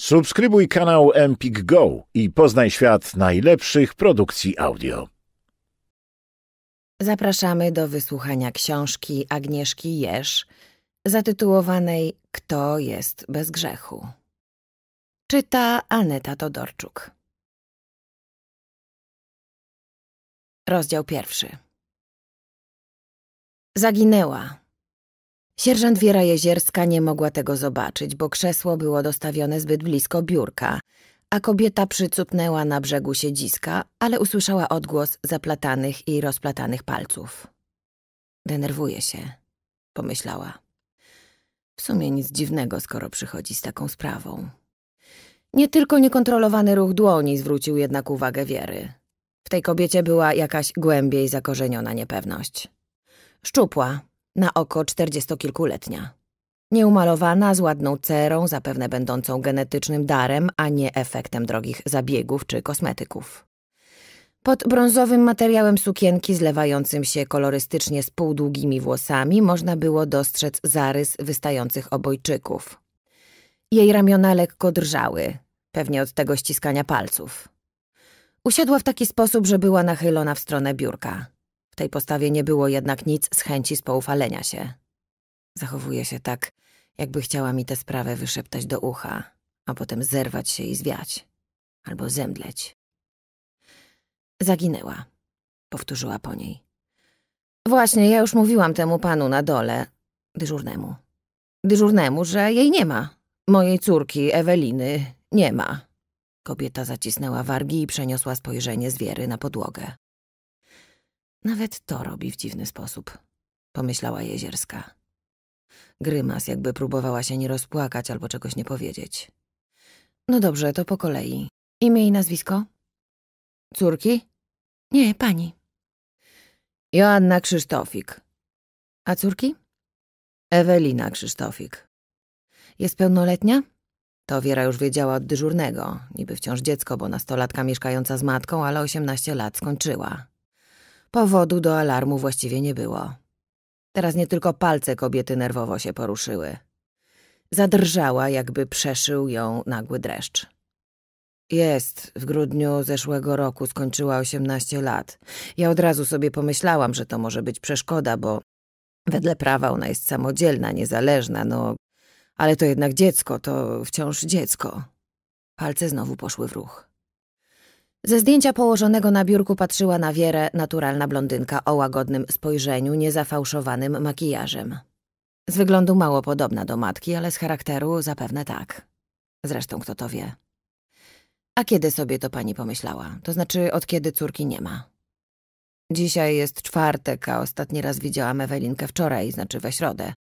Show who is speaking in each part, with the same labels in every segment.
Speaker 1: Subskrybuj kanał Empik Go i poznaj świat najlepszych produkcji audio. Zapraszamy do wysłuchania książki Agnieszki Jesz, zatytułowanej Kto jest bez grzechu? Czyta Aneta Todorczuk. Rozdział pierwszy. Zaginęła Sierżant Wiera Jezierska nie mogła tego zobaczyć, bo krzesło było dostawione zbyt blisko biurka, a kobieta przycupnęła na brzegu siedziska, ale usłyszała odgłos zaplatanych i rozplatanych palców. Denerwuje się, pomyślała. W sumie nic dziwnego, skoro przychodzi z taką sprawą. Nie tylko niekontrolowany ruch dłoni zwrócił jednak uwagę Wiery. W tej kobiecie była jakaś głębiej zakorzeniona niepewność. Szczupła, na oko czterdziestokilkuletnia. Nieumalowana, z ładną cerą, zapewne będącą genetycznym darem, a nie efektem drogich zabiegów czy kosmetyków. Pod brązowym materiałem sukienki zlewającym się kolorystycznie z półdługimi włosami można było dostrzec zarys wystających obojczyków. Jej ramiona lekko drżały, pewnie od tego ściskania palców. Usiadła w taki sposób, że była nachylona w stronę biurka. W tej postawie nie było jednak nic z chęci spoufalenia się. Zachowuje się tak, jakby chciała mi tę sprawę wyszeptać do ucha, a potem zerwać się i zwiać. Albo zemdleć. Zaginęła. Powtórzyła po niej. Właśnie, ja już mówiłam temu panu na dole, dyżurnemu. Dyżurnemu, że jej nie ma. Mojej córki, Eweliny, nie ma. Kobieta zacisnęła wargi i przeniosła spojrzenie z Wiery na podłogę. Nawet to robi w dziwny sposób, pomyślała Jezierska. Grymas jakby próbowała się nie rozpłakać albo czegoś nie powiedzieć. No dobrze, to po kolei. Imię i nazwisko? Córki? Nie, pani. Joanna Krzysztofik. A córki? Ewelina Krzysztofik. Jest pełnoletnia? To Wiera już wiedziała od dyżurnego, niby wciąż dziecko, bo nastolatka mieszkająca z matką, ale 18 lat skończyła. Powodu do alarmu właściwie nie było. Teraz nie tylko palce kobiety nerwowo się poruszyły. Zadrżała, jakby przeszył ją nagły dreszcz. Jest, w grudniu zeszłego roku skończyła 18 lat. Ja od razu sobie pomyślałam, że to może być przeszkoda, bo wedle prawa ona jest samodzielna, niezależna, no ale to jednak dziecko, to wciąż dziecko. Palce znowu poszły w ruch. Ze zdjęcia położonego na biurku patrzyła na Wierę naturalna blondynka o łagodnym spojrzeniu, niezafałszowanym makijażem. Z wyglądu mało podobna do matki, ale z charakteru zapewne tak. Zresztą kto to wie. A kiedy sobie to pani pomyślała? To znaczy, od kiedy córki nie ma? Dzisiaj jest czwartek, a ostatni raz widziałam Ewelinkę wczoraj, znaczy we środę.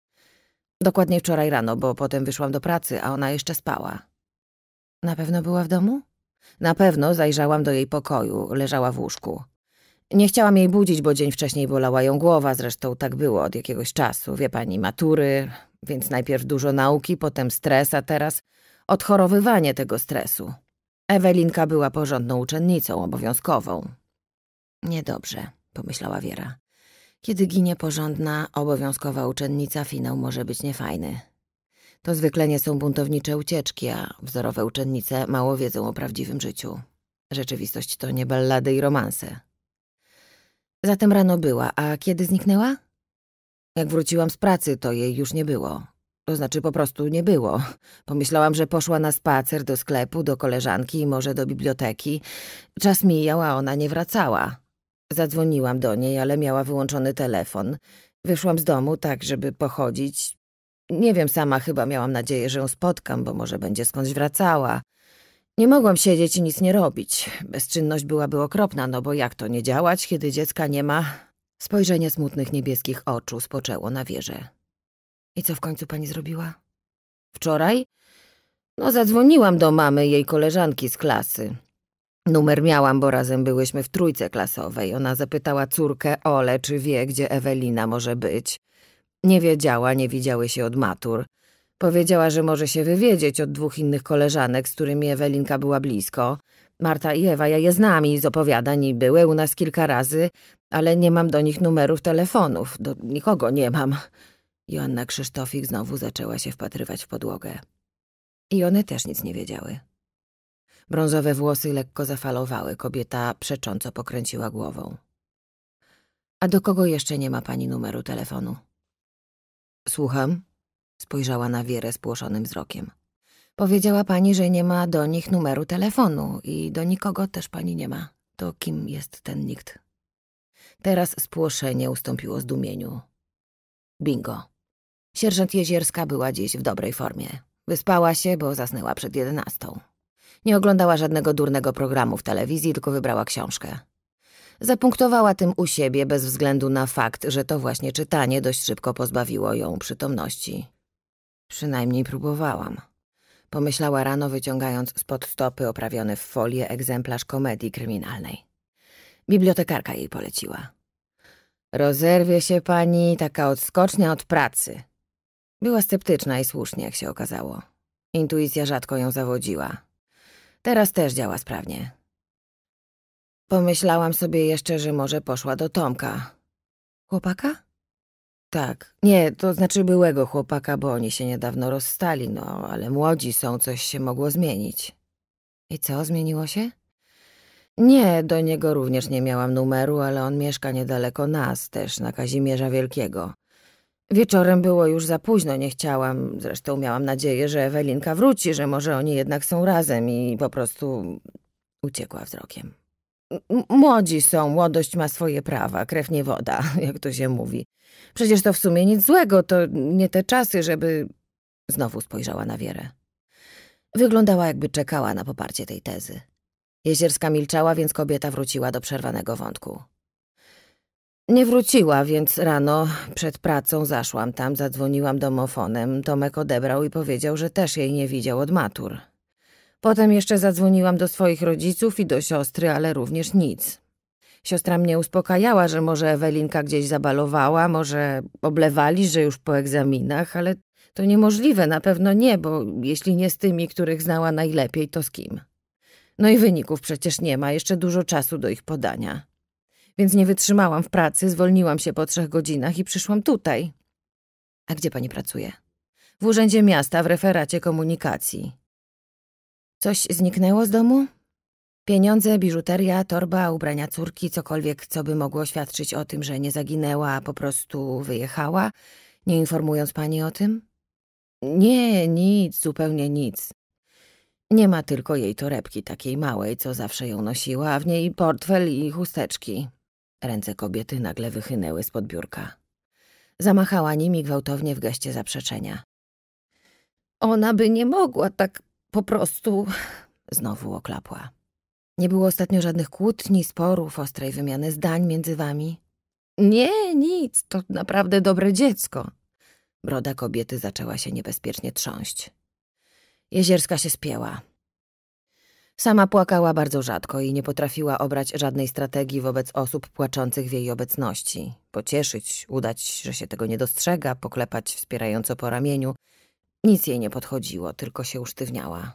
Speaker 1: Dokładnie wczoraj rano, bo potem wyszłam do pracy, a ona jeszcze spała. Na pewno była w domu? Na pewno zajrzałam do jej pokoju, leżała w łóżku. Nie chciałam jej budzić, bo dzień wcześniej bolała ją głowa, zresztą tak było od jakiegoś czasu, wie pani, matury, więc najpierw dużo nauki, potem stres, a teraz odchorowywanie tego stresu. Ewelinka była porządną uczennicą, obowiązkową. Niedobrze, pomyślała Wiera. Kiedy ginie porządna, obowiązkowa uczennica, finał może być niefajny. To zwykle nie są buntownicze ucieczki, a wzorowe uczennice mało wiedzą o prawdziwym życiu. Rzeczywistość to nie ballady i romanse. Zatem rano była, a kiedy zniknęła? Jak wróciłam z pracy, to jej już nie było. To znaczy po prostu nie było. Pomyślałam, że poszła na spacer do sklepu, do koleżanki i może do biblioteki. Czas mijał, a ona nie wracała. Zadzwoniłam do niej, ale miała wyłączony telefon. Wyszłam z domu tak, żeby pochodzić. Nie wiem sama, chyba miałam nadzieję, że ją spotkam, bo może będzie skądś wracała. Nie mogłam siedzieć i nic nie robić. Bezczynność byłaby okropna, no bo jak to nie działać, kiedy dziecka nie ma? Spojrzenie smutnych niebieskich oczu spoczęło na wieżę. I co w końcu pani zrobiła? Wczoraj? No zadzwoniłam do mamy jej koleżanki z klasy. Numer miałam, bo razem byłyśmy w trójce klasowej. Ona zapytała córkę Ole, czy wie, gdzie Ewelina może być. Nie wiedziała, nie widziały się od matur. Powiedziała, że może się wywiedzieć od dwóch innych koleżanek, z którymi Ewelinka była blisko. Marta i Ewa, ja je znam i z opowiadań i były u nas kilka razy, ale nie mam do nich numerów telefonów. Do nikogo nie mam. Joanna Krzysztofik znowu zaczęła się wpatrywać w podłogę. I one też nic nie wiedziały. Brązowe włosy lekko zafalowały, kobieta przecząco pokręciła głową. A do kogo jeszcze nie ma pani numeru telefonu? Słucham? Spojrzała na Wierę spłoszonym wzrokiem. Powiedziała pani, że nie ma do nich numeru telefonu i do nikogo też pani nie ma. To kim jest ten nikt? Teraz spłoszenie ustąpiło zdumieniu. Bingo. Sierżant Jezierska była dziś w dobrej formie. Wyspała się, bo zasnęła przed jedenastą. Nie oglądała żadnego durnego programu w telewizji, tylko wybrała książkę. Zapunktowała tym u siebie bez względu na fakt, że to właśnie czytanie dość szybko pozbawiło ją przytomności. Przynajmniej próbowałam. Pomyślała rano, wyciągając spod stopy oprawiony w folię egzemplarz komedii kryminalnej. Bibliotekarka jej poleciła. Rozerwie się pani taka odskocznia od pracy. Była sceptyczna i słusznie, jak się okazało. Intuicja rzadko ją zawodziła. Teraz też działa sprawnie. Pomyślałam sobie jeszcze, że może poszła do Tomka. Chłopaka? Tak. Nie, to znaczy byłego chłopaka, bo oni się niedawno rozstali, no ale młodzi są, coś się mogło zmienić. I co, zmieniło się? Nie, do niego również nie miałam numeru, ale on mieszka niedaleko nas, też na Kazimierza Wielkiego. Wieczorem było już za późno, nie chciałam. Zresztą miałam nadzieję, że Ewelinka wróci, że może oni jednak są razem i po prostu uciekła wzrokiem. Młodzi są, młodość ma swoje prawa, krew nie woda, jak to się mówi. Przecież to w sumie nic złego, to nie te czasy, żeby... Znowu spojrzała na Wierę. Wyglądała jakby czekała na poparcie tej tezy. Jezierska milczała, więc kobieta wróciła do przerwanego wątku. Nie wróciła, więc rano przed pracą zaszłam tam, zadzwoniłam domofonem. Tomek odebrał i powiedział, że też jej nie widział od matur. Potem jeszcze zadzwoniłam do swoich rodziców i do siostry, ale również nic. Siostra mnie uspokajała, że może Ewelinka gdzieś zabalowała, może oblewali, że już po egzaminach, ale to niemożliwe, na pewno nie, bo jeśli nie z tymi, których znała najlepiej, to z kim? No i wyników przecież nie ma, jeszcze dużo czasu do ich podania. Więc nie wytrzymałam w pracy, zwolniłam się po trzech godzinach i przyszłam tutaj. A gdzie pani pracuje? W Urzędzie Miasta, w referacie komunikacji. Coś zniknęło z domu? Pieniądze, biżuteria, torba, ubrania córki, cokolwiek, co by mogło świadczyć o tym, że nie zaginęła, a po prostu wyjechała, nie informując pani o tym? Nie, nic, zupełnie nic. Nie ma tylko jej torebki takiej małej, co zawsze ją nosiła, a w niej portfel i chusteczki. Ręce kobiety nagle wychynęły spod biurka. Zamachała nimi gwałtownie w geście zaprzeczenia. Ona by nie mogła tak po prostu znowu oklapła. Nie było ostatnio żadnych kłótni, sporów, ostrej wymiany zdań między wami. Nie, nic, to naprawdę dobre dziecko. Broda kobiety zaczęła się niebezpiecznie trząść. Jezierska się spięła. Sama płakała bardzo rzadko i nie potrafiła obrać żadnej strategii wobec osób płaczących w jej obecności. Pocieszyć, udać, że się tego nie dostrzega, poklepać wspierająco po ramieniu – nic jej nie podchodziło, tylko się usztywniała.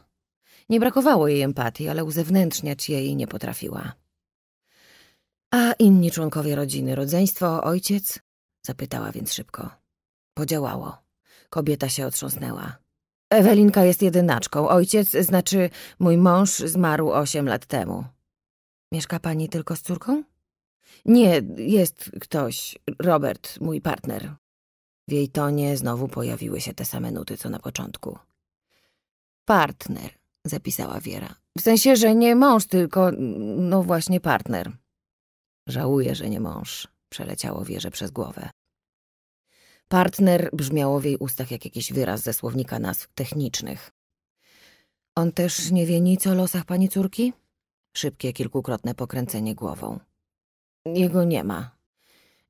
Speaker 1: Nie brakowało jej empatii, ale uzewnętrzniać jej nie potrafiła. A inni członkowie rodziny, rodzeństwo, ojciec? Zapytała więc szybko. Podziałało. Kobieta się otrząsnęła. Ewelinka jest jedynaczką. Ojciec, znaczy mój mąż, zmarł osiem lat temu. Mieszka pani tylko z córką? Nie, jest ktoś. Robert, mój partner. W jej tonie znowu pojawiły się te same nuty, co na początku. Partner, zapisała Wiera. W sensie, że nie mąż, tylko no właśnie partner. Żałuję, że nie mąż, przeleciało Wierze przez głowę. Partner brzmiało w jej ustach jak jakiś wyraz ze słownika nazw technicznych. On też nie wie nic o losach pani córki? Szybkie, kilkukrotne pokręcenie głową. Jego nie ma,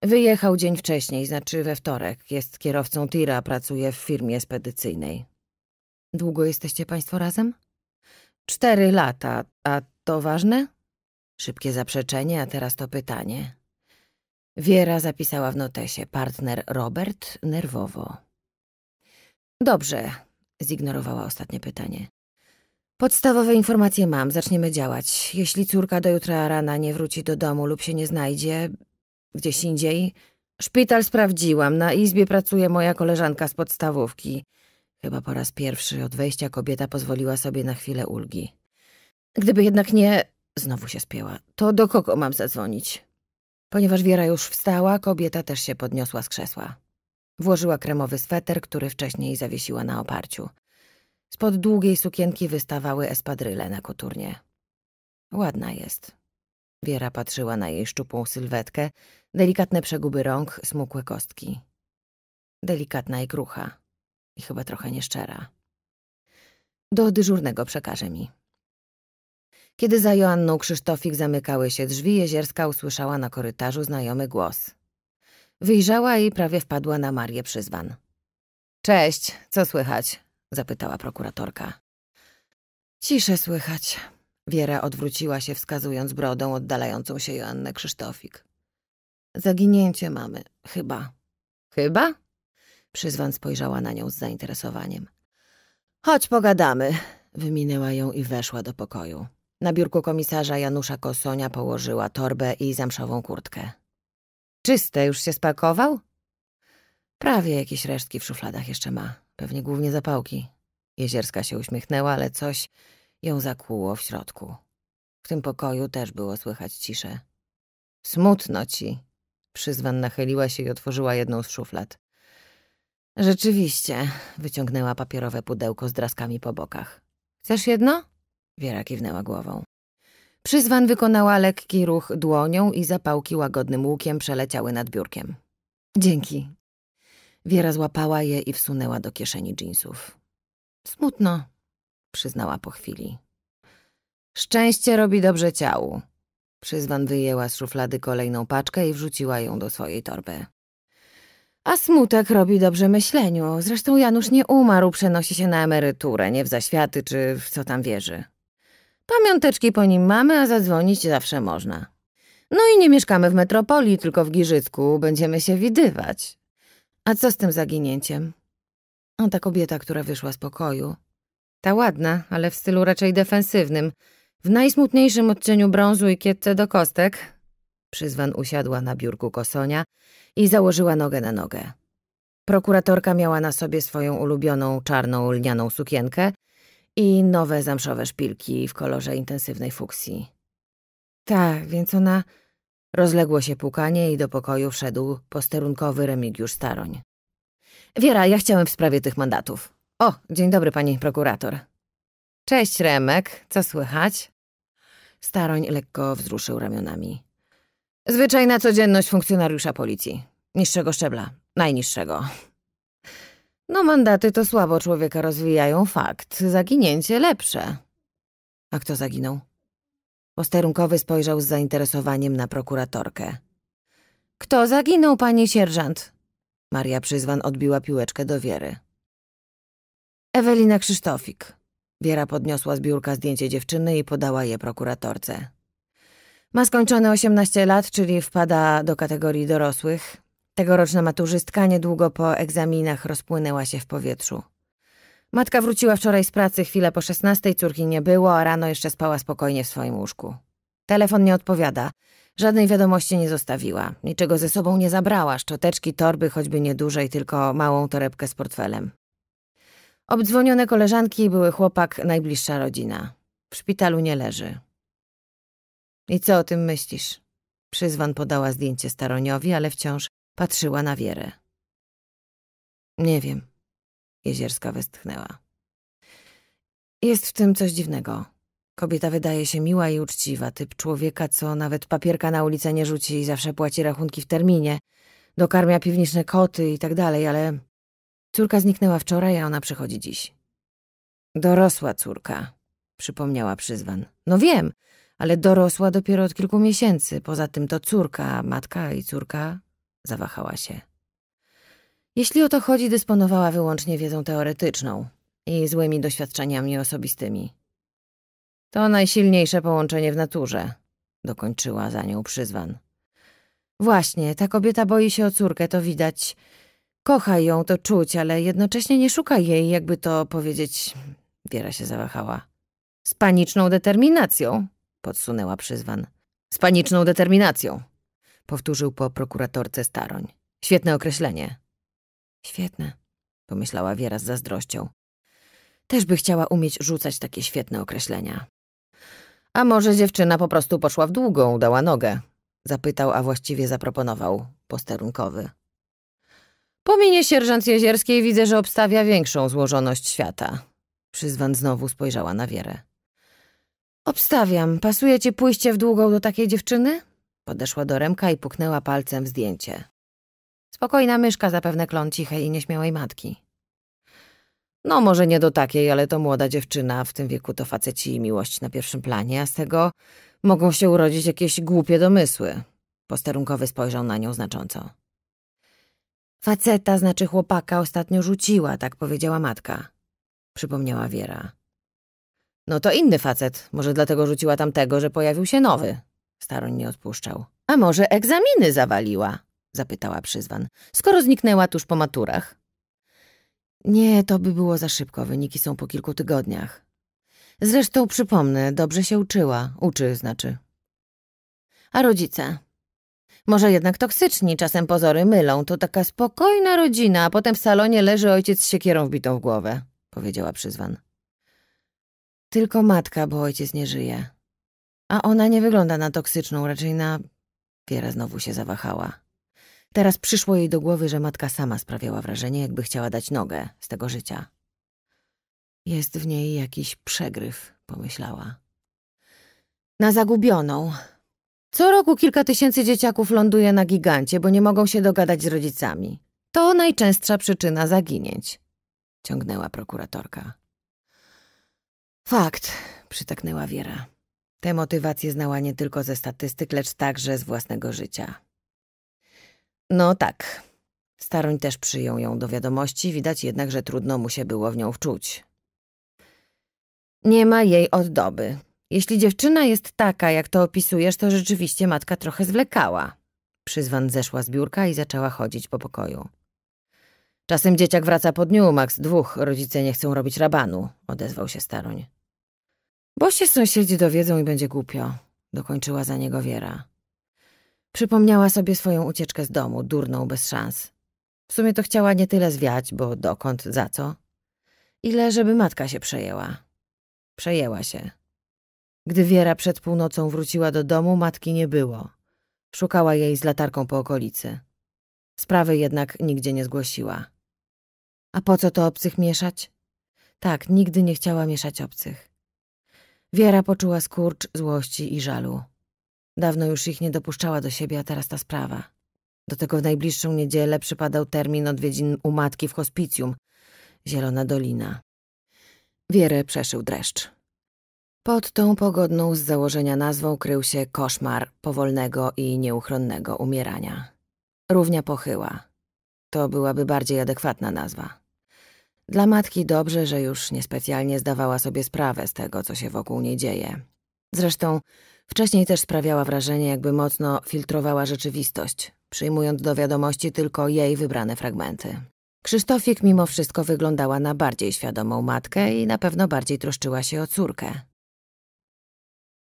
Speaker 1: Wyjechał dzień wcześniej, znaczy we wtorek. Jest kierowcą tira, pracuje w firmie spedycyjnej. Długo jesteście państwo razem? Cztery lata, a to ważne? Szybkie zaprzeczenie, a teraz to pytanie. Wiera zapisała w notesie partner Robert nerwowo. Dobrze, zignorowała ostatnie pytanie. Podstawowe informacje mam, zaczniemy działać. Jeśli córka do jutra rana nie wróci do domu lub się nie znajdzie, gdzieś indziej. Szpital sprawdziłam, na izbie pracuje moja koleżanka z podstawówki. Chyba po raz pierwszy od wejścia kobieta pozwoliła sobie na chwilę ulgi. Gdyby jednak nie... Znowu się spięła. To do kogo mam zadzwonić? Ponieważ Wiera już wstała, kobieta też się podniosła z krzesła. Włożyła kremowy sweter, który wcześniej zawiesiła na oparciu. Spod długiej sukienki wystawały espadryle na koturnie. Ładna jest, Wiera patrzyła na jej szczupłą sylwetkę, delikatne przeguby rąk, smukłe kostki. Delikatna i krucha. I chyba trochę nieszczera. Do dyżurnego przekaże mi. Kiedy za Joanną Krzysztofik zamykały się drzwi, Jezierska usłyszała na korytarzu znajomy głos. Wyjrzała i prawie wpadła na Marię Przyzwan. Cześć, co słychać? zapytała prokuratorka. Ciszę słychać, Wiera odwróciła się, wskazując brodą oddalającą się Joannę Krzysztofik. Zaginięcie mamy, chyba. Chyba? Przyzwan spojrzała na nią z zainteresowaniem. Chodź pogadamy, wyminęła ją i weszła do pokoju. Na biurku komisarza Janusza Kosonia położyła torbę i zamszową kurtkę. Czyste już się spakował? Prawie jakieś resztki w szufladach jeszcze ma. Pewnie głównie zapałki. Jezierska się uśmiechnęła, ale coś ją zakłuło w środku. W tym pokoju też było słychać ciszę. Smutno ci, przyzwan nachyliła się i otworzyła jedną z szuflad. Rzeczywiście, wyciągnęła papierowe pudełko z draskami po bokach. Chcesz jedno? Wiera kiwnęła głową. Przyzwan wykonała lekki ruch dłonią i zapałki łagodnym łukiem przeleciały nad biurkiem. Dzięki. Wiera złapała je i wsunęła do kieszeni dżinsów. Smutno, przyznała po chwili. Szczęście robi dobrze ciału. Przyzwan wyjęła z szuflady kolejną paczkę i wrzuciła ją do swojej torby. A smutek robi dobrze myśleniu. Zresztą Janusz nie umarł, przenosi się na emeryturę, nie w zaświaty czy w co tam wierzy. Pamiąteczki po nim mamy, a zadzwonić zawsze można. No i nie mieszkamy w metropolii, tylko w Giżycku. Będziemy się widywać. A co z tym zaginięciem? A ta kobieta, która wyszła z pokoju, ta ładna, ale w stylu raczej defensywnym. W najsmutniejszym odcieniu brązu i kietce do kostek. Przyzwan usiadła na biurku kosonia i założyła nogę na nogę. Prokuratorka miała na sobie swoją ulubioną czarną lnianą sukienkę i nowe zamszowe szpilki w kolorze intensywnej fuksji. Tak, więc ona... Rozległo się pukanie i do pokoju wszedł posterunkowy Remigiusz Staroń. Wiera, ja chciałem w sprawie tych mandatów. O, dzień dobry, pani prokurator. Cześć, Remek, co słychać? Staroń lekko wzruszył ramionami. Zwyczajna codzienność funkcjonariusza policji. Niższego szczebla, najniższego. No mandaty to słabo człowieka rozwijają, fakt. Zaginięcie lepsze. A kto zaginął? Posterunkowy spojrzał z zainteresowaniem na prokuratorkę. Kto zaginął, pani sierżant? Maria Przyzwan odbiła piłeczkę do Wiery. Ewelina Krzysztofik. Wiera podniosła z biurka zdjęcie dziewczyny i podała je prokuratorce. Ma skończone 18 lat, czyli wpada do kategorii dorosłych. Tegoroczna maturzystka niedługo po egzaminach rozpłynęła się w powietrzu. Matka wróciła wczoraj z pracy chwilę po 16, córki nie było, a rano jeszcze spała spokojnie w swoim łóżku. Telefon nie odpowiada. Żadnej wiadomości nie zostawiła. Niczego ze sobą nie zabrała, szczoteczki, torby, choćby niedużej, tylko małą torebkę z portfelem. Obdzwonione koleżanki i były chłopak, najbliższa rodzina. W szpitalu nie leży. I co o tym myślisz? Przyzwan podała zdjęcie Staroniowi, ale wciąż patrzyła na Wierę. Nie wiem. Jezierska westchnęła. Jest w tym coś dziwnego. Kobieta wydaje się miła i uczciwa, typ człowieka, co nawet papierka na ulicę nie rzuci i zawsze płaci rachunki w terminie, dokarmia piwniczne koty i tak dalej, ale Córka zniknęła wczoraj, a ona przychodzi dziś. Dorosła córka, przypomniała przyzwan. No wiem, ale dorosła dopiero od kilku miesięcy. Poza tym to córka, matka i córka zawahała się. Jeśli o to chodzi, dysponowała wyłącznie wiedzą teoretyczną i złymi doświadczeniami osobistymi. To najsilniejsze połączenie w naturze, dokończyła za nią przyzwan. Właśnie, ta kobieta boi się o córkę, to widać Kochaj ją, to czuć, ale jednocześnie nie szukaj jej, jakby to powiedzieć... Wiera się zawahała. Z paniczną determinacją, podsunęła przyzwan. Z paniczną determinacją, powtórzył po prokuratorce Staroń. Świetne określenie. Świetne, pomyślała Wiera z zazdrością. Też by chciała umieć rzucać takie świetne określenia. A może dziewczyna po prostu poszła w długą, dała nogę? Zapytał, a właściwie zaproponował posterunkowy. Po Pominie sierżant Jezierskiej widzę, że obstawia większą złożoność świata. Przyzwan znowu spojrzała na Wierę. Obstawiam. Pasuje ci pójście w długą do takiej dziewczyny? Podeszła do Remka i puknęła palcem w zdjęcie. Spokojna myszka zapewne klon cichej i nieśmiałej matki. No, może nie do takiej, ale to młoda dziewczyna, w tym wieku to faceci i miłość na pierwszym planie, a z tego mogą się urodzić jakieś głupie domysły. Posterunkowy spojrzał na nią znacząco. Faceta, znaczy chłopaka, ostatnio rzuciła, tak powiedziała matka. Przypomniała Wiera. No to inny facet. Może dlatego rzuciła tamtego, że pojawił się nowy. Staroń nie odpuszczał. A może egzaminy zawaliła? Zapytała przyzwan. Skoro zniknęła tuż po maturach. Nie, to by było za szybko. Wyniki są po kilku tygodniach. Zresztą przypomnę, dobrze się uczyła. Uczy, znaczy. A rodzice? Może jednak toksyczni, czasem pozory mylą. To taka spokojna rodzina, a potem w salonie leży ojciec z siekierą wbitą w głowę, powiedziała przyzwan. Tylko matka, bo ojciec nie żyje. A ona nie wygląda na toksyczną, raczej na... Wiera znowu się zawahała. Teraz przyszło jej do głowy, że matka sama sprawiała wrażenie, jakby chciała dać nogę z tego życia. Jest w niej jakiś przegryw, pomyślała. Na zagubioną, co roku kilka tysięcy dzieciaków ląduje na gigancie, bo nie mogą się dogadać z rodzicami. To najczęstsza przyczyna zaginięć, ciągnęła prokuratorka. Fakt, przytaknęła Wiera. Te motywacje znała nie tylko ze statystyk, lecz także z własnego życia. No tak. Staroń też przyjął ją do wiadomości, widać jednak, że trudno mu się było w nią wczuć. Nie ma jej oddoby, jeśli dziewczyna jest taka, jak to opisujesz, to rzeczywiście matka trochę zwlekała. Przyzwan zeszła z biurka i zaczęła chodzić po pokoju. Czasem dzieciak wraca po dniu, maks dwóch. Rodzice nie chcą robić rabanu, odezwał się staroń. Bo się sąsiedzi dowiedzą i będzie głupio, dokończyła za niego Wiera. Przypomniała sobie swoją ucieczkę z domu, durną, bez szans. W sumie to chciała nie tyle zwiać, bo dokąd, za co, ile żeby matka się przejęła. Przejęła się. Gdy Wiera przed północą wróciła do domu, matki nie było. Szukała jej z latarką po okolicy. Sprawy jednak nigdzie nie zgłosiła. A po co to obcych mieszać? Tak, nigdy nie chciała mieszać obcych. Wiera poczuła skurcz złości i żalu. Dawno już ich nie dopuszczała do siebie, a teraz ta sprawa. Do tego w najbliższą niedzielę przypadał termin odwiedzin u matki w hospicjum, Zielona Dolina. Wierę przeszył dreszcz. Pod tą pogodną z założenia nazwą krył się koszmar powolnego i nieuchronnego umierania. Równia pochyła. To byłaby bardziej adekwatna nazwa. Dla matki dobrze, że już niespecjalnie zdawała sobie sprawę z tego, co się wokół niej dzieje. Zresztą wcześniej też sprawiała wrażenie, jakby mocno filtrowała rzeczywistość, przyjmując do wiadomości tylko jej wybrane fragmenty. Krzysztofik mimo wszystko wyglądała na bardziej świadomą matkę i na pewno bardziej troszczyła się o córkę.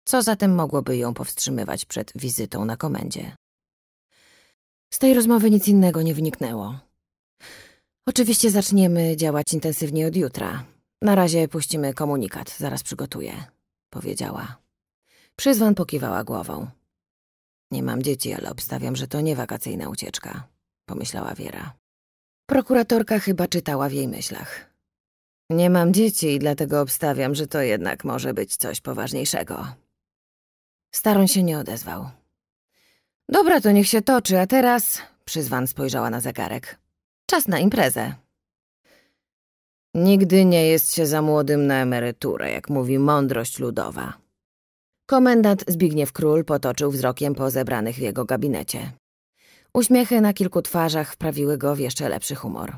Speaker 1: Co zatem mogłoby ją powstrzymywać przed wizytą na komendzie? Z tej rozmowy nic innego nie wyniknęło. Oczywiście zaczniemy działać intensywnie od jutra. Na razie puścimy komunikat, zaraz przygotuję, powiedziała. Przyzwan pokiwała głową. Nie mam dzieci, ale obstawiam, że to nie wakacyjna ucieczka, pomyślała Wiera. Prokuratorka chyba czytała w jej myślach. Nie mam dzieci i dlatego obstawiam, że to jednak może być coś poważniejszego, Staroń się nie odezwał. Dobra, to niech się toczy, a teraz... Przyzwan spojrzała na zegarek. Czas na imprezę. Nigdy nie jest się za młodym na emeryturę, jak mówi mądrość ludowa. Komendant Zbigniew Król potoczył wzrokiem po zebranych w jego gabinecie. Uśmiechy na kilku twarzach wprawiły go w jeszcze lepszy humor.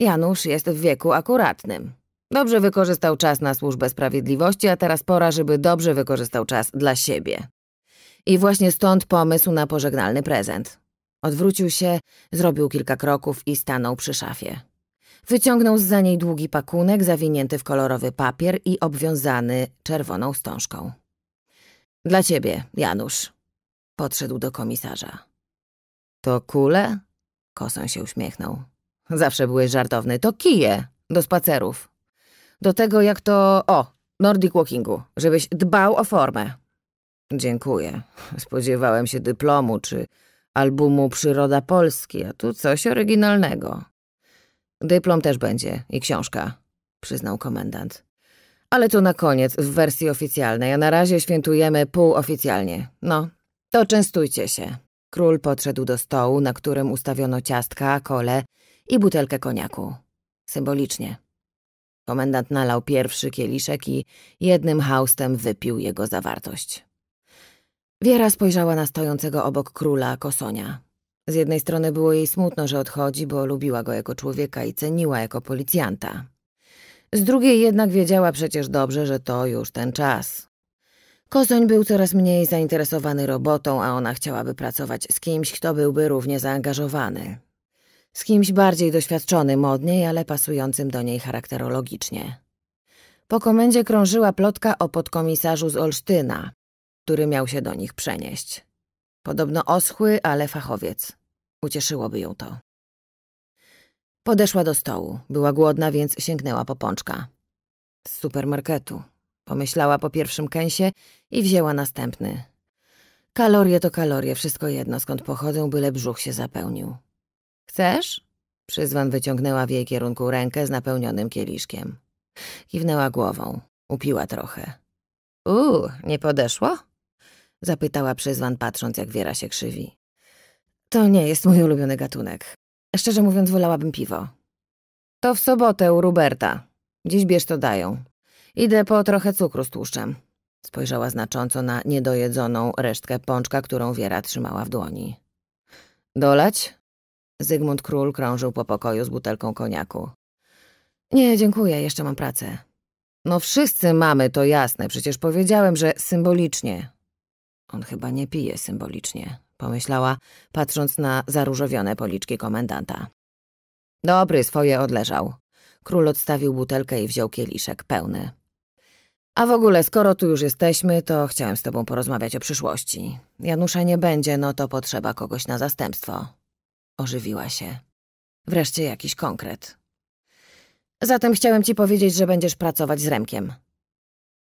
Speaker 1: Janusz jest w wieku akuratnym. Dobrze wykorzystał czas na służbę sprawiedliwości, a teraz pora, żeby dobrze wykorzystał czas dla siebie. I właśnie stąd pomysł na pożegnalny prezent. Odwrócił się, zrobił kilka kroków i stanął przy szafie. Wyciągnął z za niej długi pakunek zawinięty w kolorowy papier i obwiązany czerwoną wstążką. Dla ciebie, Janusz. Podszedł do komisarza. To kule? Kosą się uśmiechnął. Zawsze byłeś żartowny. To kije do spacerów do tego, jak to... O, Nordic Walkingu, żebyś dbał o formę. Dziękuję. Spodziewałem się dyplomu czy albumu Przyroda Polski, a tu coś oryginalnego. Dyplom też będzie i książka, przyznał komendant. Ale to na koniec, w wersji oficjalnej, a na razie świętujemy półoficjalnie. No, to częstujcie się. Król podszedł do stołu, na którym ustawiono ciastka, kole i butelkę koniaku. Symbolicznie. Komendant nalał pierwszy kieliszek i jednym haustem wypił jego zawartość. Wiera spojrzała na stojącego obok króla Kosonia. Z jednej strony było jej smutno, że odchodzi, bo lubiła go jako człowieka i ceniła jako policjanta. Z drugiej jednak wiedziała przecież dobrze, że to już ten czas. Kosoń był coraz mniej zainteresowany robotą, a ona chciałaby pracować z kimś, kto byłby równie zaangażowany z kimś bardziej doświadczonym od niej, ale pasującym do niej charakterologicznie. Po komendzie krążyła plotka o podkomisarzu z Olsztyna, który miał się do nich przenieść. Podobno oschły, ale fachowiec. Ucieszyłoby ją to. Podeszła do stołu. Była głodna, więc sięgnęła po pączka. Z supermarketu. Pomyślała po pierwszym kęsie i wzięła następny. Kalorie to kalorie, wszystko jedno skąd pochodzą, byle brzuch się zapełnił. Chcesz? Przyzwan wyciągnęła w jej kierunku rękę z napełnionym kieliszkiem. Kiwnęła głową, upiła trochę. Uuu, nie podeszło? Zapytała przyzwan, patrząc jak Wiera się krzywi. To nie jest mój ulubiony gatunek. Szczerze mówiąc, wolałabym piwo. To w sobotę u Ruberta. Dziś bierz to dają. Idę po trochę cukru z tłuszczem. Spojrzała znacząco na niedojedzoną resztkę pączka, którą Wiera trzymała w dłoni. Dolać? Zygmunt Król krążył po pokoju z butelką koniaku. Nie, dziękuję, jeszcze mam pracę. No wszyscy mamy, to jasne, przecież powiedziałem, że symbolicznie. On chyba nie pije symbolicznie, pomyślała, patrząc na zaróżowione policzki komendanta. Dobry, swoje odleżał. Król odstawił butelkę i wziął kieliszek pełny. A w ogóle, skoro tu już jesteśmy, to chciałem z tobą porozmawiać o przyszłości. Janusza nie będzie, no to potrzeba kogoś na zastępstwo. Ożywiła się. Wreszcie jakiś konkret. Zatem chciałem ci powiedzieć, że będziesz pracować z Remkiem.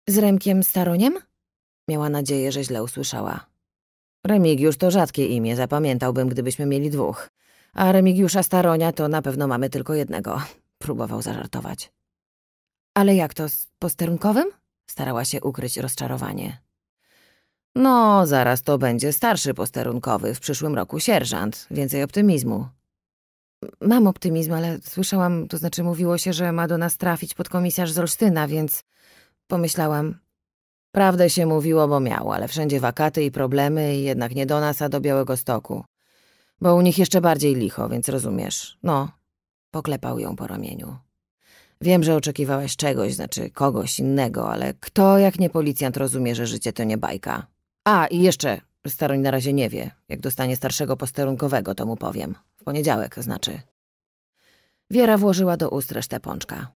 Speaker 1: Z Remkiem Staroniem? Miała nadzieję, że źle usłyszała. Remigiusz to rzadkie imię, zapamiętałbym, gdybyśmy mieli dwóch. A Remigiusza Staronia to na pewno mamy tylko jednego. Próbował zażartować. Ale jak to, z posterunkowym? Starała się ukryć rozczarowanie. No, zaraz to będzie starszy posterunkowy, w przyszłym roku sierżant. Więcej optymizmu. Mam optymizm, ale słyszałam, to znaczy mówiło się, że ma do nas trafić podkomisarz z Olsztyna, więc pomyślałam. Prawdę się mówiło, bo miał, ale wszędzie wakaty i problemy i jednak nie do nas, a do Białego Stoku. Bo u nich jeszcze bardziej licho, więc rozumiesz. No, poklepał ją po ramieniu. Wiem, że oczekiwałaś czegoś, znaczy kogoś innego, ale kto jak nie policjant rozumie, że życie to nie bajka? A, i jeszcze, staroń na razie nie wie. Jak dostanie starszego posterunkowego, to mu powiem. W poniedziałek, znaczy. Wiera włożyła do ust resztę pączka.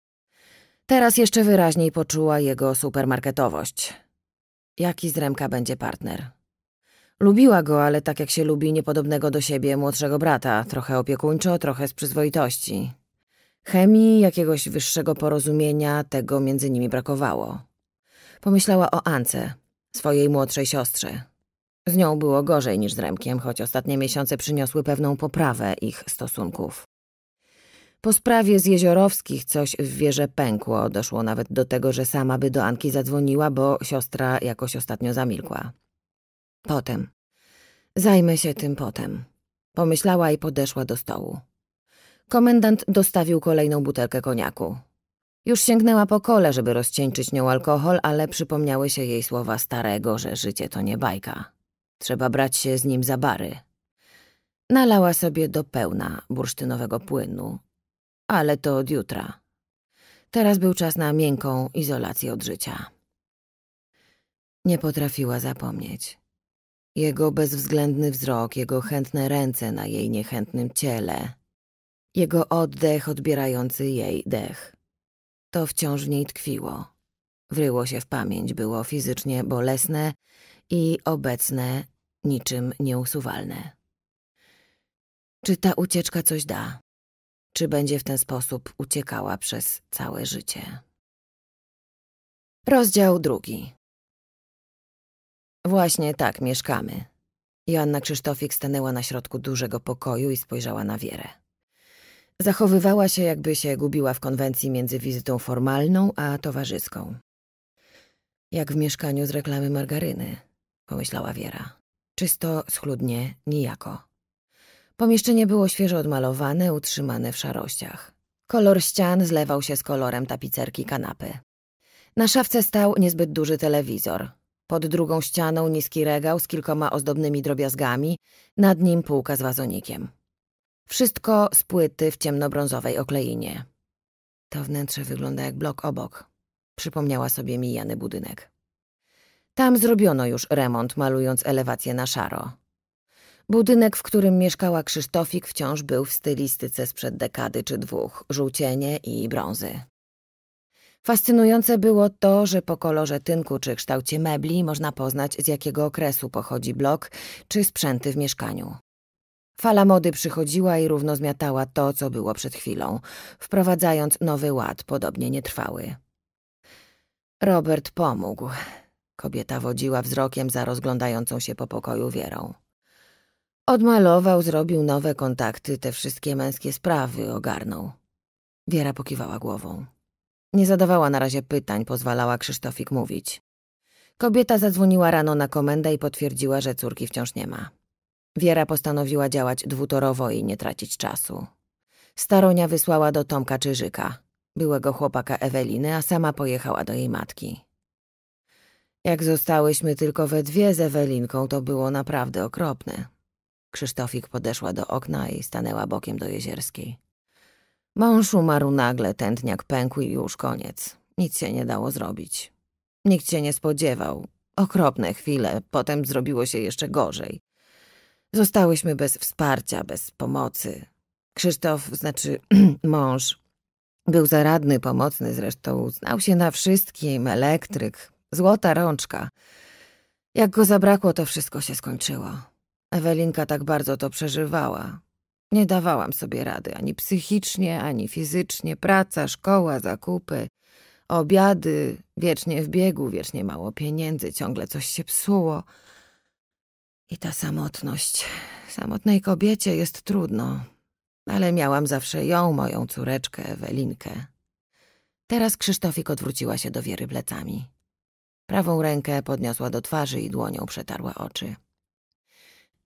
Speaker 1: Teraz jeszcze wyraźniej poczuła jego supermarketowość. Jaki z Remka będzie partner? Lubiła go, ale tak jak się lubi niepodobnego do siebie młodszego brata, trochę opiekuńczo, trochę z przyzwoitości. Chemii, jakiegoś wyższego porozumienia, tego między nimi brakowało. Pomyślała o Ance, swojej młodszej siostrze. Z nią było gorzej niż z Remkiem, choć ostatnie miesiące przyniosły pewną poprawę ich stosunków. Po sprawie z Jeziorowskich coś w wieże pękło, doszło nawet do tego, że sama by do Anki zadzwoniła, bo siostra jakoś ostatnio zamilkła. Potem. Zajmę się tym potem. Pomyślała i podeszła do stołu. Komendant dostawił kolejną butelkę koniaku. Już sięgnęła po kole, żeby rozcieńczyć nią alkohol, ale przypomniały się jej słowa starego, że życie to nie bajka. Trzeba brać się z nim za bary. Nalała sobie do pełna bursztynowego płynu. Ale to od jutra. Teraz był czas na miękką izolację od życia. Nie potrafiła zapomnieć. Jego bezwzględny wzrok, jego chętne ręce na jej niechętnym ciele, jego oddech odbierający jej dech. To wciąż w niej tkwiło. Wryło się w pamięć, było fizycznie bolesne i obecne, niczym nieusuwalne. Czy ta ucieczka coś da? Czy będzie w ten sposób uciekała przez całe życie? Rozdział drugi. Właśnie tak mieszkamy. Joanna Krzysztofik stanęła na środku dużego pokoju i spojrzała na Wierę. Zachowywała się, jakby się gubiła w konwencji między wizytą formalną a towarzyską. Jak w mieszkaniu z reklamy margaryny, pomyślała Wiera. Czysto, schludnie, nijako. Pomieszczenie było świeżo odmalowane, utrzymane w szarościach. Kolor ścian zlewał się z kolorem tapicerki kanapy. Na szafce stał niezbyt duży telewizor. Pod drugą ścianą niski regał z kilkoma ozdobnymi drobiazgami, nad nim półka z wazonikiem. Wszystko z płyty w ciemnobrązowej okleinie. To wnętrze wygląda jak blok obok. Przypomniała sobie mijany budynek. Tam zrobiono już remont, malując elewację na szaro. Budynek, w którym mieszkała Krzysztofik, wciąż był w stylistyce sprzed dekady czy dwóch, żółcienie i brązy. Fascynujące było to, że po kolorze tynku czy kształcie mebli można poznać, z jakiego okresu pochodzi blok czy sprzęty w mieszkaniu. Fala mody przychodziła i równo zmiatała to, co było przed chwilą, wprowadzając nowy ład, podobnie nietrwały. Robert pomógł. Kobieta wodziła wzrokiem za rozglądającą się po pokoju wierą. Odmalował, zrobił nowe kontakty, te wszystkie męskie sprawy ogarnął. Wiera pokiwała głową. Nie zadawała na razie pytań, pozwalała Krzysztofik mówić. Kobieta zadzwoniła rano na komendę i potwierdziła, że córki wciąż nie ma. Wiera postanowiła działać dwutorowo i nie tracić czasu. Staronia wysłała do Tomka Czyżyka, byłego chłopaka Eweliny, a sama pojechała do jej matki. Jak zostałyśmy tylko we dwie z Ewelinką, to było naprawdę okropne. Krzysztofik podeszła do okna i stanęła bokiem do Jezierskiej. Mąż umarł nagle, tętniak pękł i już koniec. Nic się nie dało zrobić. Nikt się nie spodziewał. Okropne chwile, potem zrobiło się jeszcze gorzej. Zostałyśmy bez wsparcia, bez pomocy. Krzysztof, znaczy mąż, był zaradny, pomocny zresztą, znał się na wszystkim, elektryk, złota rączka. Jak go zabrakło, to wszystko się skończyło. Ewelinka tak bardzo to przeżywała. Nie dawałam sobie rady ani psychicznie, ani fizycznie. Praca, szkoła, zakupy, obiady, wiecznie w biegu, wiecznie mało pieniędzy, ciągle coś się psuło – i ta samotność. Samotnej kobiecie jest trudno. Ale miałam zawsze ją, moją córeczkę, Ewelinkę. Teraz Krzysztofik odwróciła się do Wiery plecami. Prawą rękę podniosła do twarzy i dłonią przetarła oczy.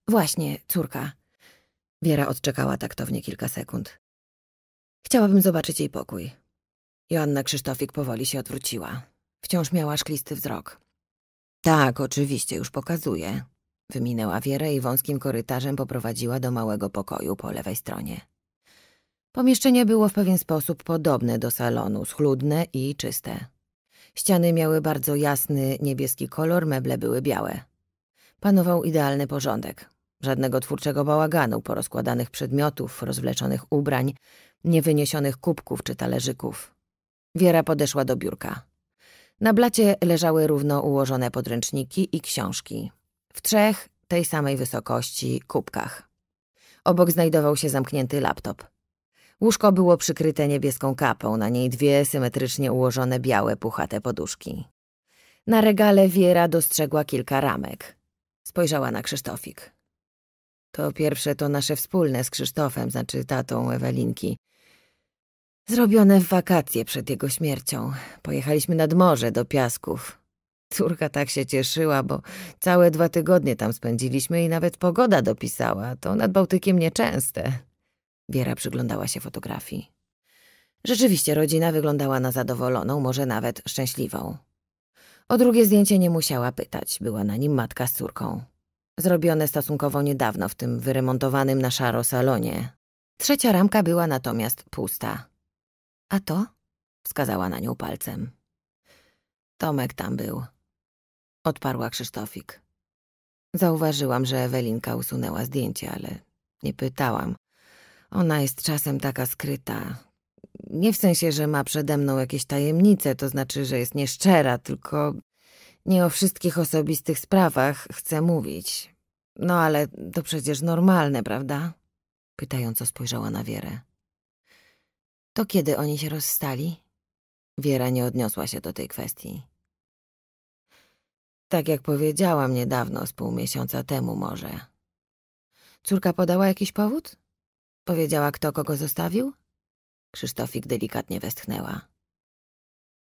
Speaker 1: Właśnie, córka. Wiera odczekała taktownie kilka sekund. Chciałabym zobaczyć jej pokój. Joanna Krzysztofik powoli się odwróciła. Wciąż miała szklisty wzrok. Tak, oczywiście, już pokazuje. Wyminęła Wierę i wąskim korytarzem poprowadziła do małego pokoju po lewej stronie. Pomieszczenie było w pewien sposób podobne do salonu, schludne i czyste. Ściany miały bardzo jasny, niebieski kolor, meble były białe. Panował idealny porządek. Żadnego twórczego bałaganu, porozkładanych przedmiotów, rozwleczonych ubrań, niewyniesionych kubków czy talerzyków. Wiera podeszła do biurka. Na blacie leżały równo ułożone podręczniki i książki w trzech tej samej wysokości kubkach. Obok znajdował się zamknięty laptop. Łóżko było przykryte niebieską kapą, na niej dwie symetrycznie ułożone białe, puchate poduszki. Na regale Wiera dostrzegła kilka ramek. Spojrzała na Krzysztofik. To pierwsze to nasze wspólne z Krzysztofem, znaczy tatą Ewelinki. Zrobione w wakacje przed jego śmiercią. Pojechaliśmy nad morze do Piasków. Córka tak się cieszyła, bo całe dwa tygodnie tam spędziliśmy i nawet pogoda dopisała. To nad Bałtykiem nieczęste. Wiera przyglądała się fotografii. Rzeczywiście rodzina wyglądała na zadowoloną, może nawet szczęśliwą. O drugie zdjęcie nie musiała pytać, była na nim matka z córką. Zrobione stosunkowo niedawno w tym wyremontowanym na szaro salonie. Trzecia ramka była natomiast pusta. A to? Wskazała na nią palcem. Tomek tam był odparła Krzysztofik. Zauważyłam, że Ewelinka usunęła zdjęcie, ale nie pytałam. Ona jest czasem taka skryta. Nie w sensie, że ma przede mną jakieś tajemnice, to znaczy, że jest nieszczera, tylko nie o wszystkich osobistych sprawach chcę mówić. No ale to przecież normalne, prawda? Pytająco spojrzała na Wierę. To kiedy oni się rozstali? Wiera nie odniosła się do tej kwestii. Tak jak powiedziałam niedawno, z pół miesiąca temu może. Córka podała jakiś powód? Powiedziała, kto kogo zostawił? Krzysztofik delikatnie westchnęła.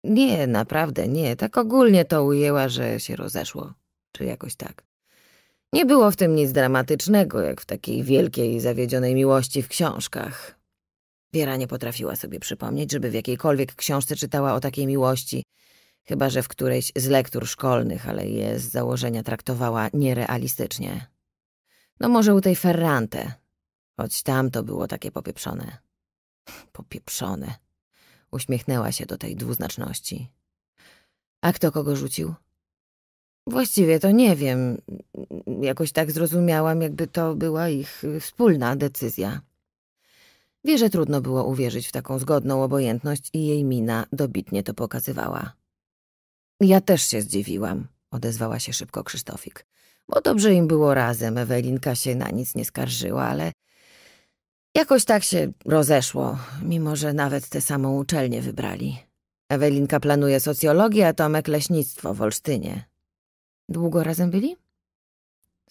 Speaker 1: Nie, naprawdę nie. Tak ogólnie to ujęła, że się rozeszło. Czy jakoś tak. Nie było w tym nic dramatycznego, jak w takiej wielkiej, zawiedzionej miłości w książkach. Wiera nie potrafiła sobie przypomnieć, żeby w jakiejkolwiek książce czytała o takiej miłości chyba że w którejś z lektur szkolnych, ale je z założenia traktowała nierealistycznie. No może u tej Ferrante, choć tam to było takie popieprzone. Popieprzone. Uśmiechnęła się do tej dwuznaczności. A kto kogo rzucił? Właściwie to nie wiem. Jakoś tak zrozumiałam, jakby to była ich wspólna decyzja. Wie, że trudno było uwierzyć w taką zgodną obojętność i jej mina dobitnie to pokazywała. Ja też się zdziwiłam, odezwała się szybko Krzysztofik. Bo dobrze im było razem, Ewelinka się na nic nie skarżyła, ale jakoś tak się rozeszło, mimo że nawet tę samą uczelnię wybrali. Ewelinka planuje socjologię, a Tomek leśnictwo w Olsztynie. Długo razem byli?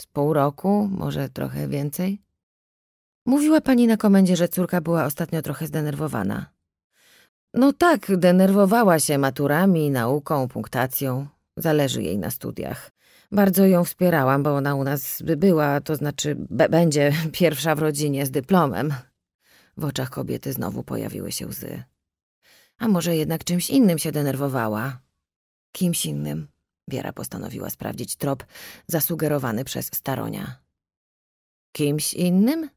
Speaker 1: Z pół roku, może trochę więcej? Mówiła pani na komendzie, że córka była ostatnio trochę zdenerwowana. No tak, denerwowała się maturami, nauką, punktacją. Zależy jej na studiach. Bardzo ją wspierałam, bo ona u nas by była, to znaczy będzie pierwsza w rodzinie z dyplomem. W oczach kobiety znowu pojawiły się łzy. A może jednak czymś innym się denerwowała? Kimś innym? Wiera postanowiła sprawdzić trop zasugerowany przez Staronia. Kimś innym?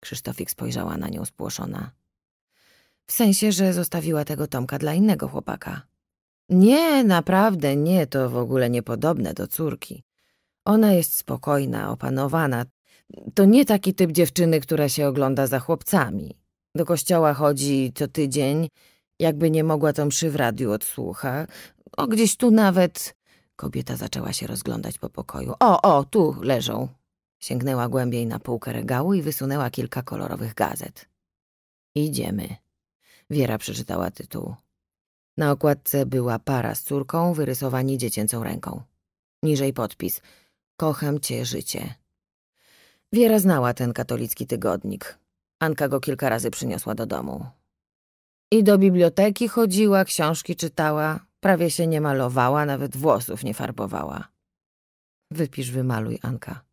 Speaker 1: Krzysztofik spojrzała na nią spłoszona. W sensie, że zostawiła tego Tomka dla innego chłopaka. Nie, naprawdę nie, to w ogóle niepodobne do córki. Ona jest spokojna, opanowana. To nie taki typ dziewczyny, która się ogląda za chłopcami. Do kościoła chodzi co tydzień, jakby nie mogła tą mszy w radiu odsłucha. O, gdzieś tu nawet... Kobieta zaczęła się rozglądać po pokoju. O, o, tu leżą. Sięgnęła głębiej na półkę regału i wysunęła kilka kolorowych gazet. Idziemy. Wiera przeczytała tytuł. Na okładce była para z córką wyrysowani dziecięcą ręką. Niżej podpis. Kocham cię, życie. Wiera znała ten katolicki tygodnik. Anka go kilka razy przyniosła do domu. I do biblioteki chodziła, książki czytała, prawie się nie malowała, nawet włosów nie farbowała. Wypisz, wymaluj, Anka,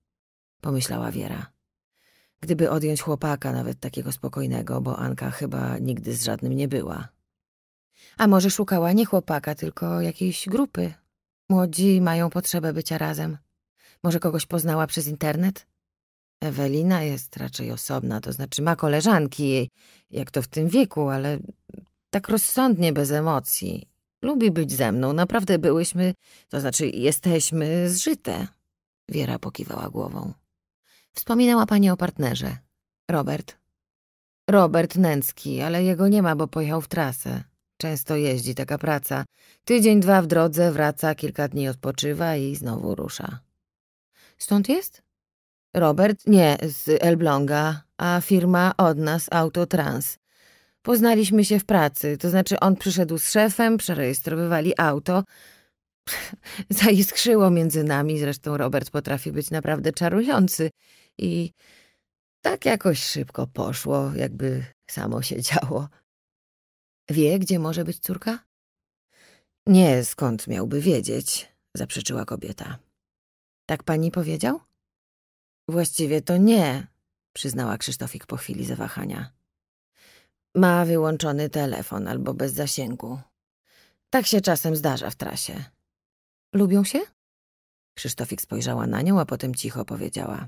Speaker 1: pomyślała Wiera. Gdyby odjąć chłopaka, nawet takiego spokojnego, bo Anka chyba nigdy z żadnym nie była. A może szukała nie chłopaka, tylko jakiejś grupy. Młodzi mają potrzebę bycia razem. Może kogoś poznała przez internet? Ewelina jest raczej osobna, to znaczy ma koleżanki, jak to w tym wieku, ale tak rozsądnie, bez emocji. Lubi być ze mną, naprawdę byłyśmy, to znaczy jesteśmy zżyte. Wiera pokiwała głową. Wspominała pani o partnerze. Robert. Robert Nęcki, ale jego nie ma, bo pojechał w trasę. Często jeździ taka praca. Tydzień, dwa w drodze, wraca, kilka dni odpoczywa i znowu rusza. Stąd jest? Robert? Nie, z Elbląga, a firma od nas Autotrans. Poznaliśmy się w pracy, to znaczy on przyszedł z szefem, przerejestrowywali auto, Zaiskrzyło między nami, zresztą Robert potrafi być naprawdę czarujący i tak jakoś szybko poszło, jakby samo się działo. Wie, gdzie może być córka? Nie, skąd miałby wiedzieć, zaprzeczyła kobieta. Tak pani powiedział? Właściwie to nie, przyznała Krzysztofik po chwili zawahania. Ma wyłączony telefon albo bez zasięgu. Tak się czasem zdarza w trasie. Lubią się? Krzysztofik spojrzała na nią, a potem cicho powiedziała.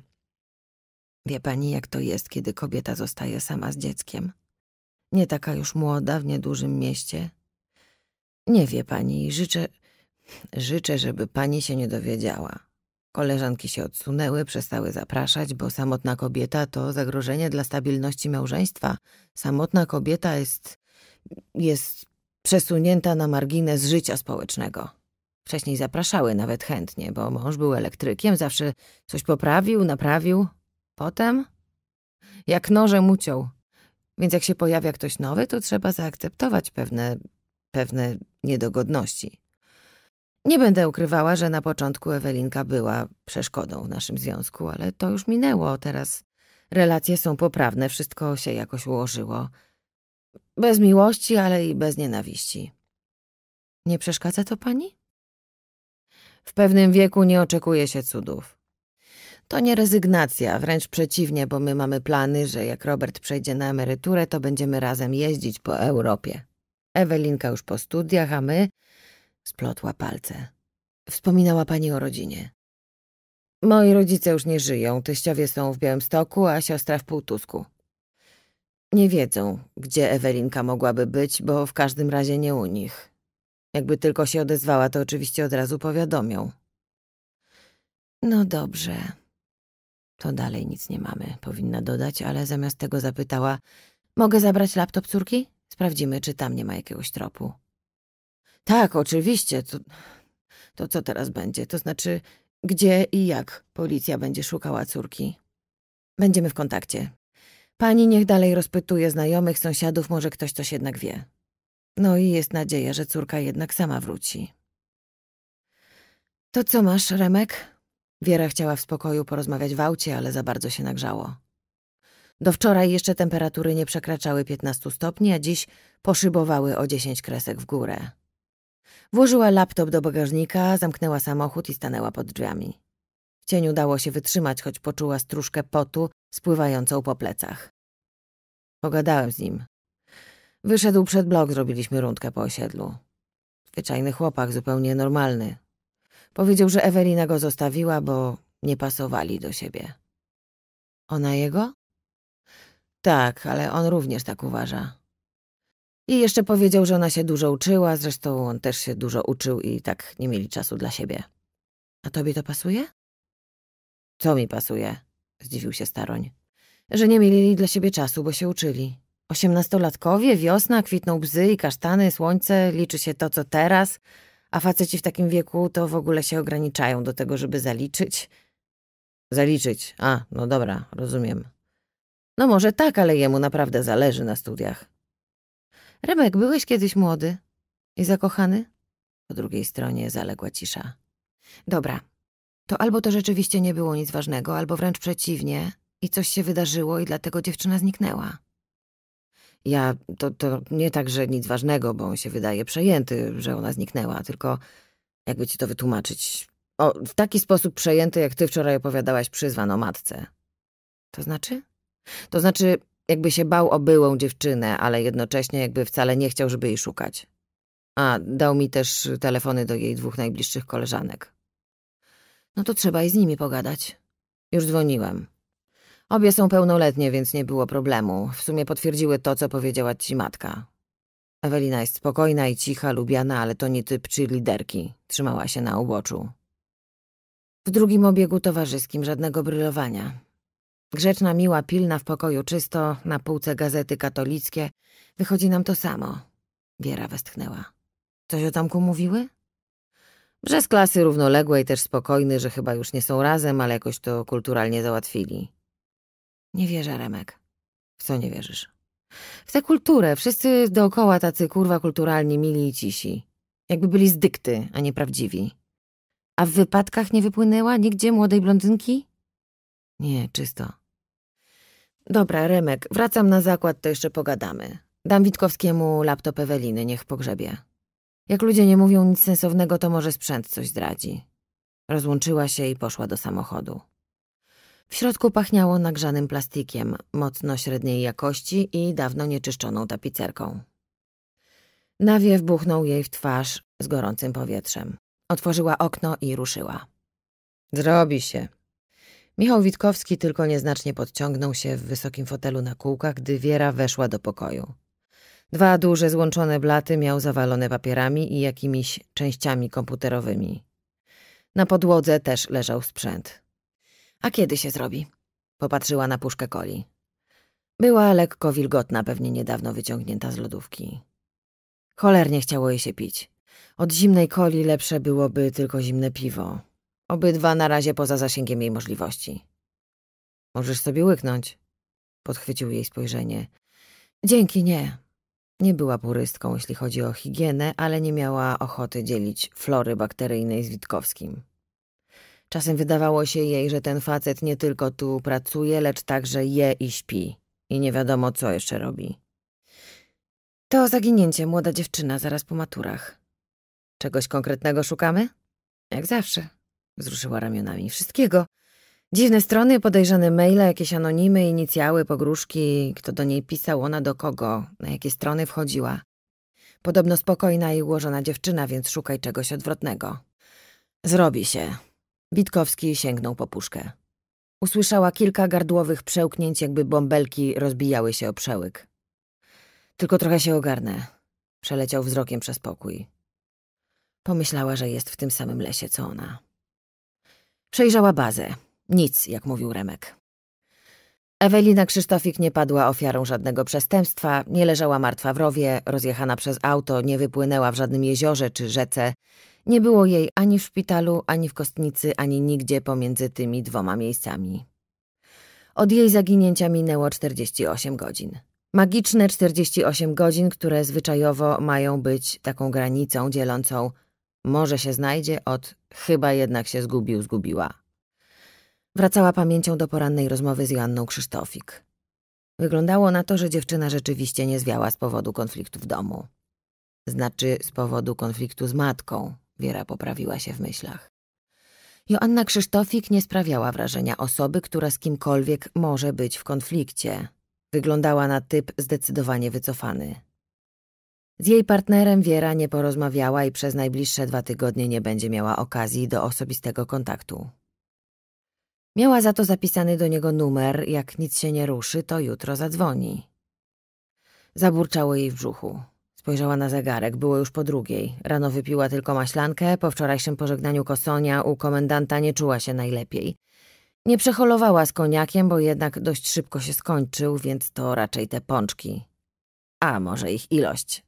Speaker 1: Wie pani, jak to jest, kiedy kobieta zostaje sama z dzieckiem? Nie taka już młoda w niedużym mieście. Nie wie pani, życzę, życzę, żeby pani się nie dowiedziała. Koleżanki się odsunęły, przestały zapraszać, bo samotna kobieta to zagrożenie dla stabilności małżeństwa. Samotna kobieta jest, jest przesunięta na margines życia społecznego. Wcześniej zapraszały nawet chętnie, bo mąż był elektrykiem, zawsze coś poprawił, naprawił. Potem jak nożem uciął. Więc jak się pojawia ktoś nowy, to trzeba zaakceptować pewne, pewne niedogodności. Nie będę ukrywała, że na początku Ewelinka była przeszkodą w naszym związku, ale to już minęło. Teraz relacje są poprawne, wszystko się jakoś ułożyło. Bez miłości, ale i bez nienawiści. Nie przeszkadza to pani? W pewnym wieku nie oczekuje się cudów. To nie rezygnacja, wręcz przeciwnie, bo my mamy plany, że jak Robert przejdzie na emeryturę, to będziemy razem jeździć po Europie. Ewelinka już po studiach, a my... Splotła palce. Wspominała pani o rodzinie. Moi rodzice już nie żyją, teściowie są w Białymstoku, a siostra w Półtusku. Nie wiedzą, gdzie Ewelinka mogłaby być, bo w każdym razie nie u nich. Jakby tylko się odezwała, to oczywiście od razu powiadomią. No dobrze. To dalej nic nie mamy, powinna dodać, ale zamiast tego zapytała Mogę zabrać laptop córki? Sprawdzimy, czy tam nie ma jakiegoś tropu. Tak, oczywiście. To, to co teraz będzie? To znaczy, gdzie i jak policja będzie szukała córki? Będziemy w kontakcie. Pani niech dalej rozpytuje znajomych, sąsiadów, może ktoś coś jednak wie. No i jest nadzieja, że córka jednak sama wróci. To co masz, Remek? Wiera chciała w spokoju porozmawiać w aucie, ale za bardzo się nagrzało. Do wczoraj jeszcze temperatury nie przekraczały 15 stopni, a dziś poszybowały o 10 kresek w górę. Włożyła laptop do bagażnika, zamknęła samochód i stanęła pod drzwiami. W cieniu dało się wytrzymać, choć poczuła strużkę potu spływającą po plecach. Pogadałem z nim. Wyszedł przed blok, zrobiliśmy rundkę po osiedlu. Zwyczajny chłopak, zupełnie normalny. Powiedział, że Ewelina go zostawiła, bo nie pasowali do siebie. Ona jego? Tak, ale on również tak uważa. I jeszcze powiedział, że ona się dużo uczyła, zresztą on też się dużo uczył i tak nie mieli czasu dla siebie. A tobie to pasuje? Co mi pasuje? Zdziwił się staroń. Że nie mieli dla siebie czasu, bo się uczyli. Osiemnastolatkowie, wiosna, kwitną bzy i kasztany, słońce, liczy się to, co teraz, a faceci w takim wieku to w ogóle się ograniczają do tego, żeby zaliczyć. Zaliczyć, a, no dobra, rozumiem. No może tak, ale jemu naprawdę zależy na studiach. Remek, byłeś kiedyś młody i zakochany? Po drugiej stronie zaległa cisza. Dobra, to albo to rzeczywiście nie było nic ważnego, albo wręcz przeciwnie i coś się wydarzyło i dlatego dziewczyna zniknęła. Ja to, to nie tak, że nic ważnego, bo on się wydaje przejęty, że ona zniknęła, tylko jakby ci to wytłumaczyć. O, w taki sposób przejęty, jak ty wczoraj opowiadałaś, przyzwano matce. To znaczy? To znaczy, jakby się bał o byłą dziewczynę, ale jednocześnie jakby wcale nie chciał, żeby jej szukać. A dał mi też telefony do jej dwóch najbliższych koleżanek. No to trzeba i z nimi pogadać. Już dzwoniłem. Obie są pełnoletnie, więc nie było problemu. W sumie potwierdziły to, co powiedziała ci matka. Ewelina jest spokojna i cicha, lubiana, ale to nie typ czy liderki. Trzymała się na uboczu. W drugim obiegu towarzyskim żadnego brylowania. Grzeczna, miła, pilna w pokoju czysto, na półce gazety katolickie. Wychodzi nam to samo. Wiera westchnęła. Coś o tamku mówiły? Brzez klasy równoległej też spokojny, że chyba już nie są razem, ale jakoś to kulturalnie załatwili. Nie wierzę, Remek. W co nie wierzysz? W tę kulturę. Wszyscy dookoła tacy kurwa kulturalni, mili i cisi. Jakby byli z dykty, a nie prawdziwi. A w wypadkach nie wypłynęła nigdzie młodej blondynki? Nie, czysto. Dobra, Remek, wracam na zakład, to jeszcze pogadamy. Dam Witkowskiemu laptop Eweliny, niech pogrzebie. Jak ludzie nie mówią nic sensownego, to może sprzęt coś zdradzi. Rozłączyła się i poszła do samochodu. W środku pachniało nagrzanym plastikiem, mocno średniej jakości i dawno nieczyszczoną tapicerką. Nawiew buchnął jej w twarz z gorącym powietrzem. Otworzyła okno i ruszyła. Zrobi się. Michał Witkowski tylko nieznacznie podciągnął się w wysokim fotelu na kółkach, gdy Wiera weszła do pokoju. Dwa duże złączone blaty miał zawalone papierami i jakimiś częściami komputerowymi. Na podłodze też leżał sprzęt. A kiedy się zrobi? Popatrzyła na puszkę coli. Była lekko wilgotna, pewnie niedawno wyciągnięta z lodówki. Cholernie chciało jej się pić. Od zimnej coli lepsze byłoby tylko zimne piwo. Obydwa na razie poza zasięgiem jej możliwości. Możesz sobie łyknąć. Podchwycił jej spojrzenie. Dzięki, nie. Nie była purystką, jeśli chodzi o higienę, ale nie miała ochoty dzielić flory bakteryjnej z Witkowskim. Czasem wydawało się jej, że ten facet nie tylko tu pracuje, lecz także je i śpi. I nie wiadomo, co jeszcze robi. To zaginięcie, młoda dziewczyna, zaraz po maturach. Czegoś konkretnego szukamy? Jak zawsze. Wzruszyła ramionami. Wszystkiego. Dziwne strony, podejrzane maile, jakieś anonimy, inicjały, pogróżki, kto do niej pisał, ona do kogo, na jakie strony wchodziła. Podobno spokojna i ułożona dziewczyna, więc szukaj czegoś odwrotnego. Zrobi się. Witkowski sięgnął po puszkę. Usłyszała kilka gardłowych przełknięć, jakby bąbelki rozbijały się o przełyk. Tylko trochę się ogarnę. Przeleciał wzrokiem przez pokój. Pomyślała, że jest w tym samym lesie, co ona. Przejrzała bazę. Nic, jak mówił Remek. Ewelina Krzysztofik nie padła ofiarą żadnego przestępstwa, nie leżała martwa w rowie, rozjechana przez auto, nie wypłynęła w żadnym jeziorze czy rzece, nie było jej ani w szpitalu, ani w kostnicy, ani nigdzie pomiędzy tymi dwoma miejscami. Od jej zaginięcia minęło 48 godzin. Magiczne 48 godzin, które zwyczajowo mają być taką granicą dzielącą może się znajdzie od chyba jednak się zgubił, zgubiła. Wracała pamięcią do porannej rozmowy z Joanną Krzysztofik. Wyglądało na to, że dziewczyna rzeczywiście nie zwiała z powodu konfliktu w domu. Znaczy z powodu konfliktu z matką, Wiera poprawiła się w myślach. Joanna Krzysztofik nie sprawiała wrażenia osoby, która z kimkolwiek może być w konflikcie. Wyglądała na typ zdecydowanie wycofany. Z jej partnerem Wiera nie porozmawiała i przez najbliższe dwa tygodnie nie będzie miała okazji do osobistego kontaktu. Miała za to zapisany do niego numer, jak nic się nie ruszy, to jutro zadzwoni. Zaburczało jej w brzuchu. Spojrzała na zegarek, było już po drugiej. Rano wypiła tylko maślankę, po wczorajszym pożegnaniu Kosonia u komendanta nie czuła się najlepiej. Nie przeholowała z koniakiem, bo jednak dość szybko się skończył, więc to raczej te pączki. A może ich ilość.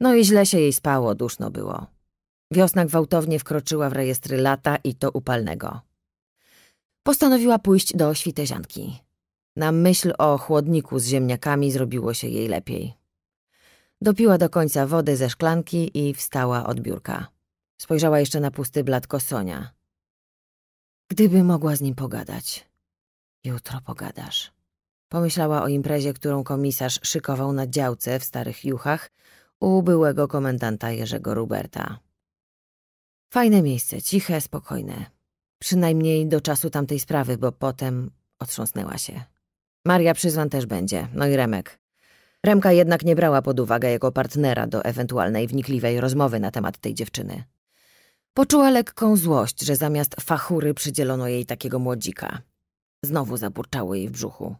Speaker 1: No i źle się jej spało, duszno było. Wiosna gwałtownie wkroczyła w rejestry lata i to upalnego. Postanowiła pójść do świtezianki. Na myśl o chłodniku z ziemniakami zrobiło się jej lepiej. Dopiła do końca wody ze szklanki i wstała od biurka. Spojrzała jeszcze na pusty bladko Sonia. Gdyby mogła z nim pogadać. Jutro pogadasz. Pomyślała o imprezie, którą komisarz szykował na działce w Starych Juchach u byłego komendanta Jerzego Ruberta. Fajne miejsce, ciche, spokojne. Przynajmniej do czasu tamtej sprawy, bo potem otrząsnęła się. Maria Przyzwan też będzie, no i Remek. Remka jednak nie brała pod uwagę jego partnera do ewentualnej wnikliwej rozmowy na temat tej dziewczyny. Poczuła lekką złość, że zamiast fachury przydzielono jej takiego młodzika. Znowu zaburczało jej w brzuchu.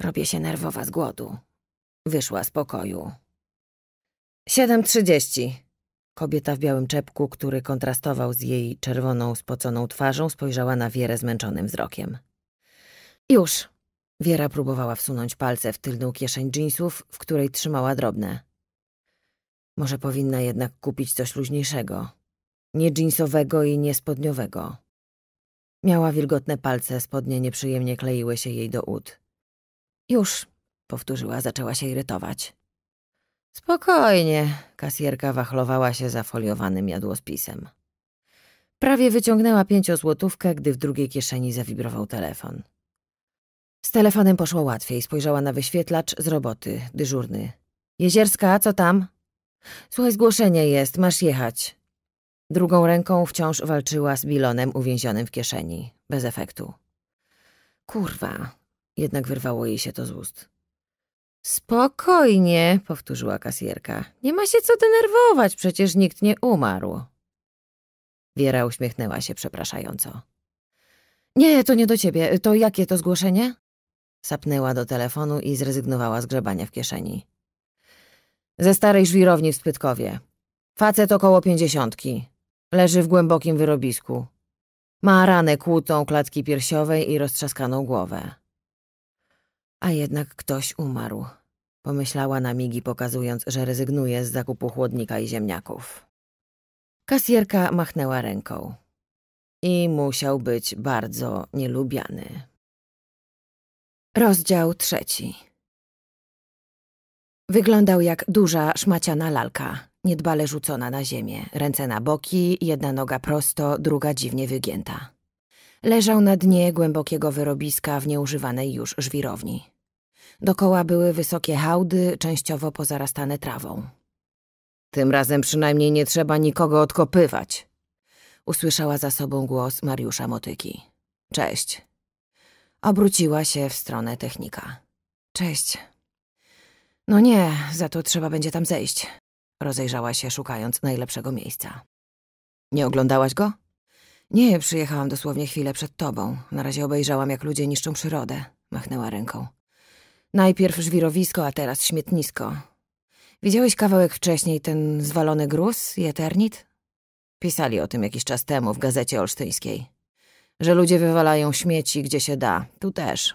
Speaker 1: Robię się nerwowa z głodu. Wyszła z pokoju. Siedem trzydzieści. Kobieta w białym czepku, który kontrastował z jej czerwoną, spoconą twarzą, spojrzała na Wierę zmęczonym wzrokiem. Już. Wiera próbowała wsunąć palce w tylną kieszeń dżinsów, w której trzymała drobne. Może powinna jednak kupić coś luźniejszego. Nie dżinsowego i nie spodniowego. Miała wilgotne palce, spodnie nieprzyjemnie kleiły się jej do ud. Już, powtórzyła, zaczęła się irytować. Spokojnie, kasjerka wachlowała się za foliowanym jadłospisem. Prawie wyciągnęła pięciozłotówkę, gdy w drugiej kieszeni zawibrował telefon. Z telefonem poszło łatwiej. Spojrzała na wyświetlacz z roboty, dyżurny. Jezierska, co tam? Słuchaj, zgłoszenie jest, masz jechać. Drugą ręką wciąż walczyła z bilonem uwięzionym w kieszeni. Bez efektu. Kurwa. Jednak wyrwało jej się to z ust. Spokojnie, powtórzyła kasjerka. Nie ma się co denerwować, przecież nikt nie umarł. Wiera uśmiechnęła się przepraszająco. Nie, to nie do ciebie. To jakie to zgłoszenie? Sapnęła do telefonu i zrezygnowała z grzebania w kieszeni. Ze starej żwirowni w Spytkowie. Facet około pięćdziesiątki. Leży w głębokim wyrobisku. Ma ranę kłutą klatki piersiowej i roztrzaskaną głowę. A jednak ktoś umarł. Pomyślała na migi, pokazując, że rezygnuje z zakupu chłodnika i ziemniaków. Kasjerka machnęła ręką. I musiał być bardzo nielubiany. Rozdział trzeci. Wyglądał jak duża, szmaciana lalka, niedbale rzucona na ziemię, ręce na boki, jedna noga prosto, druga dziwnie wygięta. Leżał na dnie głębokiego wyrobiska w nieużywanej już żwirowni. Dokoła były wysokie hałdy, częściowo pozarastane trawą. Tym razem przynajmniej nie trzeba nikogo odkopywać. Usłyszała za sobą głos Mariusza Motyki. Cześć, obróciła się w stronę technika. Cześć. No nie, za to trzeba będzie tam zejść. Rozejrzała się, szukając najlepszego miejsca. Nie oglądałaś go? Nie, przyjechałam dosłownie chwilę przed tobą. Na razie obejrzałam, jak ludzie niszczą przyrodę. Machnęła ręką. Najpierw żwirowisko, a teraz śmietnisko. Widziałeś kawałek wcześniej ten zwalony gruz i eternit? Pisali o tym jakiś czas temu w gazecie olsztyńskiej że ludzie wywalają śmieci gdzie się da. Tu też.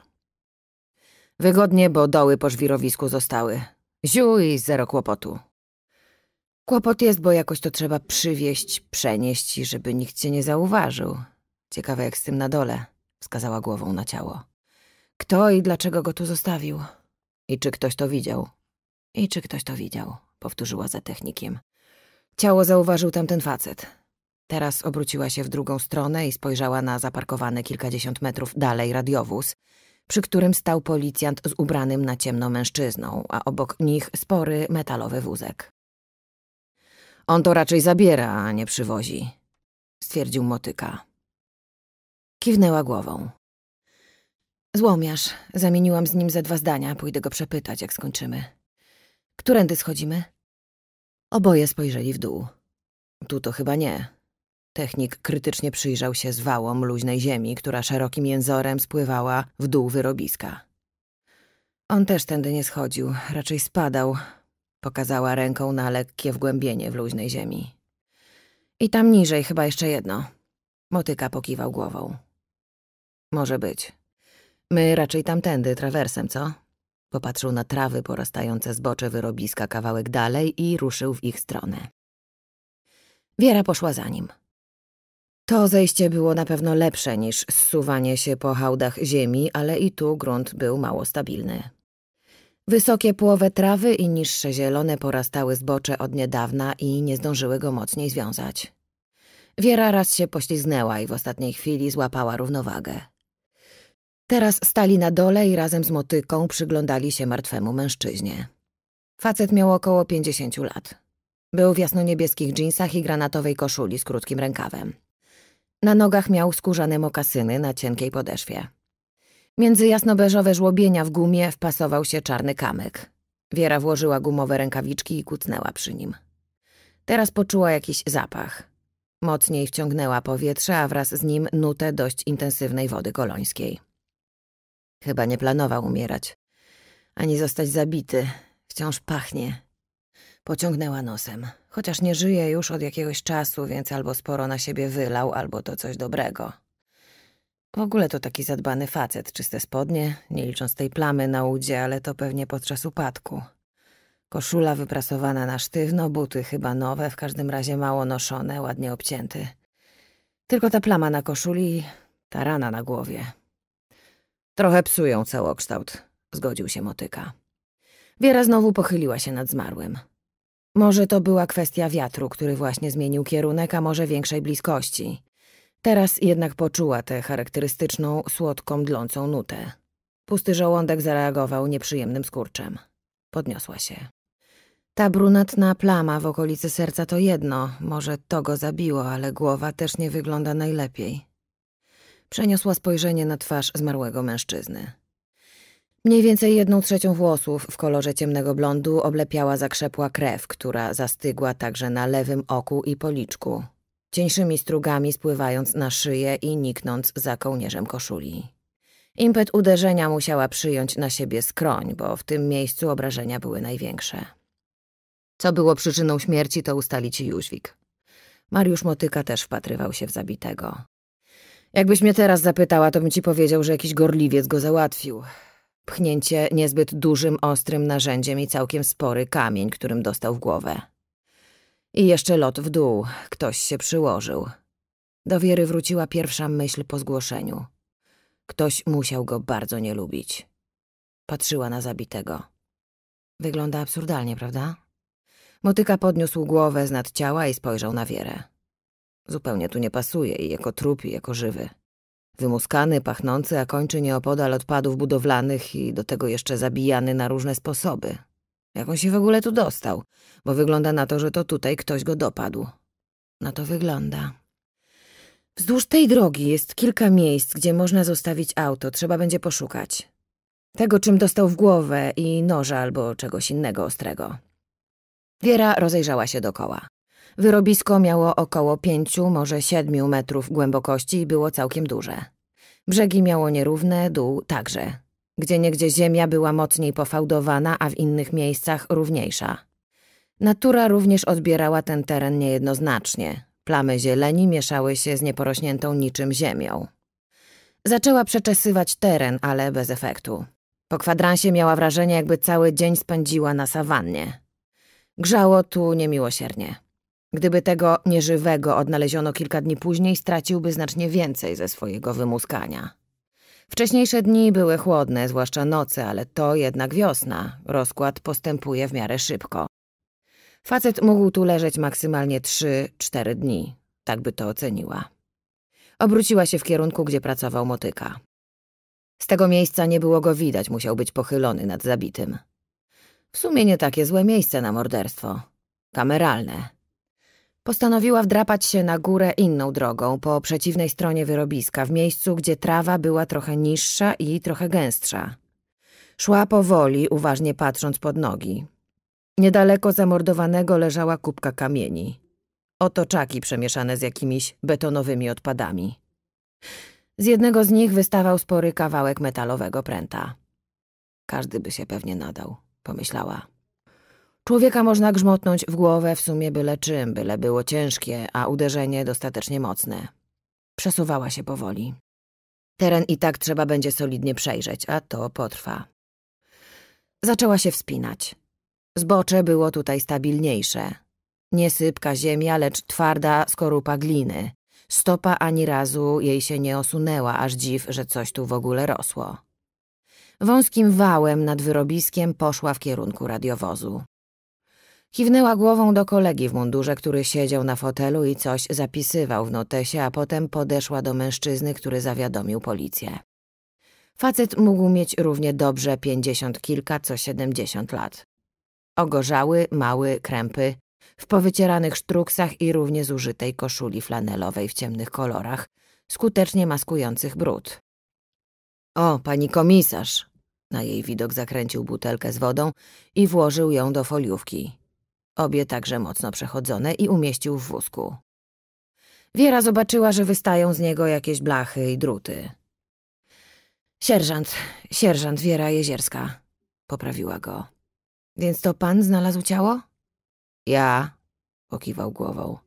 Speaker 1: Wygodnie, bo doły po żwirowisku zostały. Ziu i zero kłopotu. Kłopot jest, bo jakoś to trzeba przywieźć, przenieść i żeby nikt cię nie zauważył. Ciekawe jak z tym na dole, wskazała głową na ciało. Kto i dlaczego go tu zostawił? I czy ktoś to widział? I czy ktoś to widział? Powtórzyła za technikiem. Ciało zauważył tamten facet. Teraz obróciła się w drugą stronę i spojrzała na zaparkowany kilkadziesiąt metrów dalej radiowóz, przy którym stał policjant z ubranym na ciemno mężczyzną, a obok nich spory metalowy wózek. On to raczej zabiera, a nie przywozi, stwierdził motyka. Kiwnęła głową. Złomiarz, zamieniłam z nim ze dwa zdania, pójdę go przepytać, jak skończymy. Którędy schodzimy? Oboje spojrzeli w dół. Tu to chyba nie, Technik krytycznie przyjrzał się zwałom luźnej ziemi, która szerokim jęzorem spływała w dół wyrobiska. On też tędy nie schodził, raczej spadał. Pokazała ręką na lekkie wgłębienie w luźnej ziemi. I tam niżej chyba jeszcze jedno. Motyka pokiwał głową. Może być. My raczej tamtędy, trawersem, co? Popatrzył na trawy porastające zbocze wyrobiska kawałek dalej i ruszył w ich stronę. Wiera poszła za nim. To zejście było na pewno lepsze niż zsuwanie się po hałdach ziemi, ale i tu grunt był mało stabilny. Wysokie płowe trawy i niższe zielone porastały zbocze od niedawna i nie zdążyły go mocniej związać. Wiera raz się poślizgnęła i w ostatniej chwili złapała równowagę. Teraz stali na dole i razem z motyką przyglądali się martwemu mężczyźnie. Facet miał około pięćdziesięciu lat. Był w jasnoniebieskich dżinsach i granatowej koszuli z krótkim rękawem. Na nogach miał skórzane mokasyny na cienkiej podeszwie. Między jasnobeżowe żłobienia w gumie wpasował się czarny kamyk. Wiera włożyła gumowe rękawiczki i kucnęła przy nim. Teraz poczuła jakiś zapach. Mocniej wciągnęła powietrze, a wraz z nim nutę dość intensywnej wody kolońskiej. Chyba nie planował umierać. Ani zostać zabity. Wciąż pachnie. Pociągnęła nosem. Chociaż nie żyje już od jakiegoś czasu, więc albo sporo na siebie wylał, albo to coś dobrego. W ogóle to taki zadbany facet, czyste spodnie, nie licząc tej plamy na udzie, ale to pewnie podczas upadku. Koszula wyprasowana na sztywno, buty chyba nowe, w każdym razie mało noszone, ładnie obcięty. Tylko ta plama na koszuli, ta rana na głowie. Trochę psują całokształt, zgodził się motyka. Wiera znowu pochyliła się nad zmarłym. Może to była kwestia wiatru, który właśnie zmienił kierunek, a może większej bliskości. Teraz jednak poczuła tę charakterystyczną, słodką, dlącą nutę. Pusty żołądek zareagował nieprzyjemnym skurczem. Podniosła się. Ta brunatna plama w okolicy serca to jedno, może to go zabiło, ale głowa też nie wygląda najlepiej. Przeniosła spojrzenie na twarz zmarłego mężczyzny. Mniej więcej jedną trzecią włosów w kolorze ciemnego blondu oblepiała zakrzepła krew, która zastygła także na lewym oku i policzku, cieńszymi strugami spływając na szyję i niknąc za kołnierzem koszuli. Impet uderzenia musiała przyjąć na siebie skroń, bo w tym miejscu obrażenia były największe. Co było przyczyną śmierci, to ustali ci Jóźwik. Mariusz Motyka też wpatrywał się w zabitego. Jakbyś mnie teraz zapytała, to bym ci powiedział, że jakiś gorliwiec go załatwił pchnięcie niezbyt dużym, ostrym narzędziem i całkiem spory kamień, którym dostał w głowę. I jeszcze lot w dół, ktoś się przyłożył. Do Wiery wróciła pierwsza myśl po zgłoszeniu. Ktoś musiał go bardzo nie lubić. Patrzyła na zabitego. Wygląda absurdalnie, prawda? Motyka podniósł głowę z nad ciała i spojrzał na Wierę. Zupełnie tu nie pasuje i jako trup, i jako żywy. Wymuskany, pachnący, a kończy nieopodal odpadów budowlanych i do tego jeszcze zabijany na różne sposoby. Jak on się w ogóle tu dostał? Bo wygląda na to, że to tutaj ktoś go dopadł. Na no to wygląda. Wzdłuż tej drogi jest kilka miejsc, gdzie można zostawić auto. Trzeba będzie poszukać. Tego, czym dostał w głowę i noża albo czegoś innego ostrego. Wiera rozejrzała się dokoła. Wyrobisko miało około pięciu, może siedmiu metrów głębokości i było całkiem duże. Brzegi miało nierówne, dół także. Gdzieniegdzie ziemia była mocniej pofałdowana, a w innych miejscach równiejsza. Natura również odbierała ten teren niejednoznacznie. Plamy zieleni mieszały się z nieporośniętą niczym ziemią. Zaczęła przeczesywać teren, ale bez efektu. Po kwadransie miała wrażenie, jakby cały dzień spędziła na sawannie. Grzało tu niemiłosiernie. Gdyby tego nieżywego odnaleziono kilka dni później, straciłby znacznie więcej ze swojego wymuskania. Wcześniejsze dni były chłodne, zwłaszcza noce, ale to jednak wiosna. Rozkład postępuje w miarę szybko. Facet mógł tu leżeć maksymalnie 3-4 dni. Tak by to oceniła. Obróciła się w kierunku, gdzie pracował motyka. Z tego miejsca nie było go widać, musiał być pochylony nad zabitym. W sumie nie takie złe miejsce na morderstwo. Kameralne. Postanowiła wdrapać się na górę inną drogą, po przeciwnej stronie wyrobiska, w miejscu, gdzie trawa była trochę niższa i trochę gęstsza. Szła powoli, uważnie patrząc pod nogi. Niedaleko zamordowanego leżała kubka kamieni. Otoczaki przemieszane z jakimiś betonowymi odpadami. Z jednego z nich wystawał spory kawałek metalowego pręta. Każdy by się pewnie nadał, pomyślała. Człowieka można grzmotnąć w głowę w sumie byle czym, byle było ciężkie, a uderzenie dostatecznie mocne. Przesuwała się powoli. Teren i tak trzeba będzie solidnie przejrzeć, a to potrwa. Zaczęła się wspinać. Zbocze było tutaj stabilniejsze. Nie sypka ziemia, lecz twarda skorupa gliny. Stopa ani razu jej się nie osunęła, aż dziw, że coś tu w ogóle rosło. Wąskim wałem nad wyrobiskiem poszła w kierunku radiowozu. Kiwnęła głową do kolegi w mundurze, który siedział na fotelu i coś zapisywał w notesie, a potem podeszła do mężczyzny, który zawiadomił policję. Facet mógł mieć równie dobrze pięćdziesiąt kilka co siedemdziesiąt lat. Ogorzały, mały, krępy, w powycieranych sztruksach i równie zużytej koszuli flanelowej w ciemnych kolorach, skutecznie maskujących brud. O, pani komisarz! Na jej widok zakręcił butelkę z wodą i włożył ją do foliówki obie także mocno przechodzone i umieścił w wózku. Wiera zobaczyła, że wystają z niego jakieś blachy i druty. Sierżant, sierżant Wiera Jezierska, poprawiła go. Więc to pan znalazł ciało? Ja, pokiwał głową.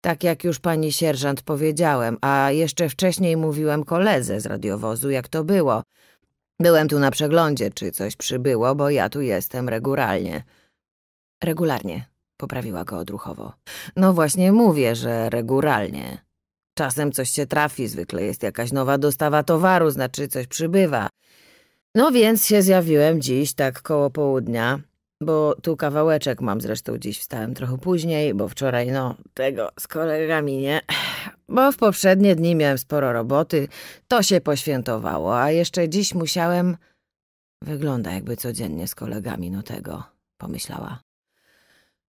Speaker 1: Tak jak już pani sierżant powiedziałem, a jeszcze wcześniej mówiłem koledze z radiowozu, jak to było. Byłem tu na przeglądzie, czy coś przybyło, bo ja tu jestem regularnie. Regularnie, poprawiła go odruchowo. No właśnie mówię, że regularnie. Czasem coś się trafi, zwykle jest jakaś nowa dostawa towaru, znaczy coś przybywa. No więc się zjawiłem dziś, tak koło południa, bo tu kawałeczek mam zresztą dziś wstałem trochę później, bo wczoraj, no, tego z kolegami nie, bo w poprzednie dni miałem sporo roboty, to się poświętowało, a jeszcze dziś musiałem... Wygląda jakby codziennie z kolegami, no tego, pomyślała.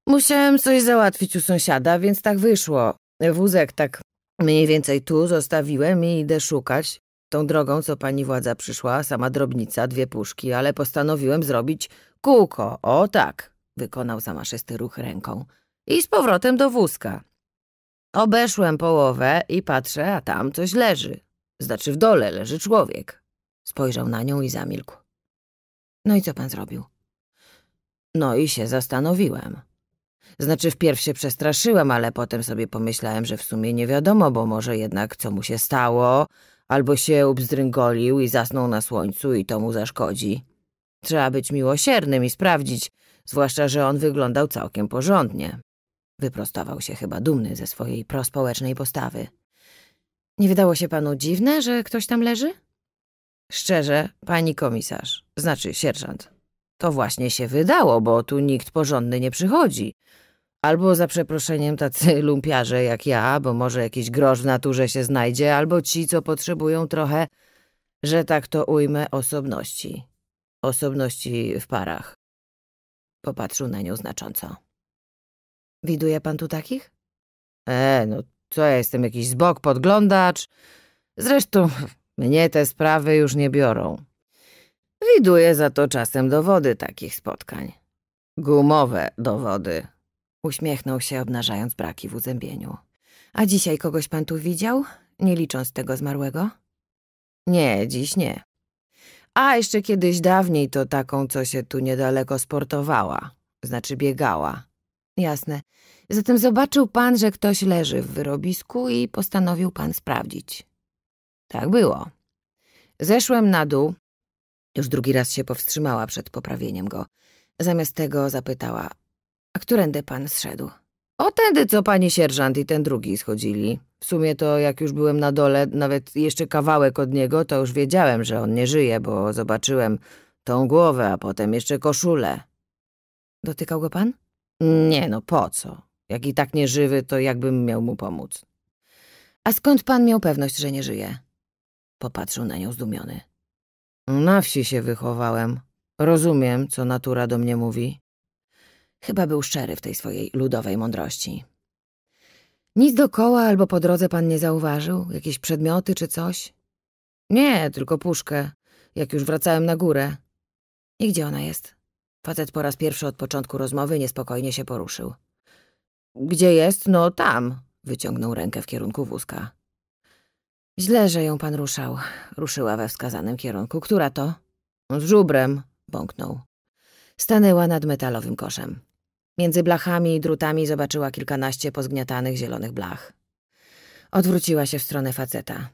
Speaker 1: Musiałem coś załatwić u sąsiada, więc tak wyszło. Wózek tak mniej więcej tu zostawiłem i idę szukać. Tą drogą, co pani władza przyszła, sama drobnica, dwie puszki, ale postanowiłem zrobić kółko. O tak, wykonał zamaszysty ruch ręką. I z powrotem do wózka. Obeszłem połowę i patrzę, a tam coś leży. Znaczy w dole leży człowiek. Spojrzał na nią i zamilkł. No i co pan zrobił? No i się zastanowiłem. Znaczy, wpierw się przestraszyłem, ale potem sobie pomyślałem, że w sumie nie wiadomo, bo może jednak co mu się stało, albo się obzdryngolił i zasnął na słońcu i to mu zaszkodzi. Trzeba być miłosiernym i sprawdzić, zwłaszcza, że on wyglądał całkiem porządnie. Wyprostował się chyba dumny ze swojej prospołecznej postawy. Nie wydało się panu dziwne, że ktoś tam leży? Szczerze, pani komisarz, znaczy sierżant, to właśnie się wydało, bo tu nikt porządny nie przychodzi. Albo za przeproszeniem tacy lumpiarze jak ja, bo może jakiś grosz w naturze się znajdzie, albo ci, co potrzebują trochę, że tak to ujmę, osobności. Osobności w parach. Popatrzył na nią znacząco. Widuje pan tu takich? E, no co ja jestem jakiś zbok podglądacz? Zresztą mnie te sprawy już nie biorą. Widuję za to czasem dowody takich spotkań. Gumowe dowody Uśmiechnął się, obnażając braki w uzębieniu. A dzisiaj kogoś pan tu widział? Nie licząc tego zmarłego? Nie, dziś nie. A jeszcze kiedyś dawniej to taką, co się tu niedaleko sportowała, znaczy biegała. Jasne. Zatem zobaczył pan, że ktoś leży w wyrobisku i postanowił pan sprawdzić. Tak było. Zeszłem na dół. Już drugi raz się powstrzymała przed poprawieniem go. Zamiast tego zapytała, a którędy pan zszedł? O tędy, co pani sierżant i ten drugi schodzili. W sumie to jak już byłem na dole, nawet jeszcze kawałek od niego, to już wiedziałem, że on nie żyje, bo zobaczyłem tą głowę, a potem jeszcze koszulę. Dotykał go pan? Nie no, po co? Jak i tak nie żywy, to jakbym miał mu pomóc. A skąd pan miał pewność, że nie żyje? Popatrzył na nią zdumiony. Na wsi się wychowałem. Rozumiem, co natura do mnie mówi. Chyba był szczery w tej swojej ludowej mądrości. Nic dokoła albo po drodze pan nie zauważył? Jakieś przedmioty czy coś? Nie, tylko puszkę, jak już wracałem na górę. I gdzie ona jest? Facet po raz pierwszy od początku rozmowy niespokojnie się poruszył. Gdzie jest? No tam. Wyciągnął rękę w kierunku wózka. Źle, że ją pan ruszał. Ruszyła we wskazanym kierunku. Która to? Z żubrem, bąknął. Stanęła nad metalowym koszem. Między blachami i drutami zobaczyła kilkanaście pozgniatanych zielonych blach. Odwróciła się w stronę faceta.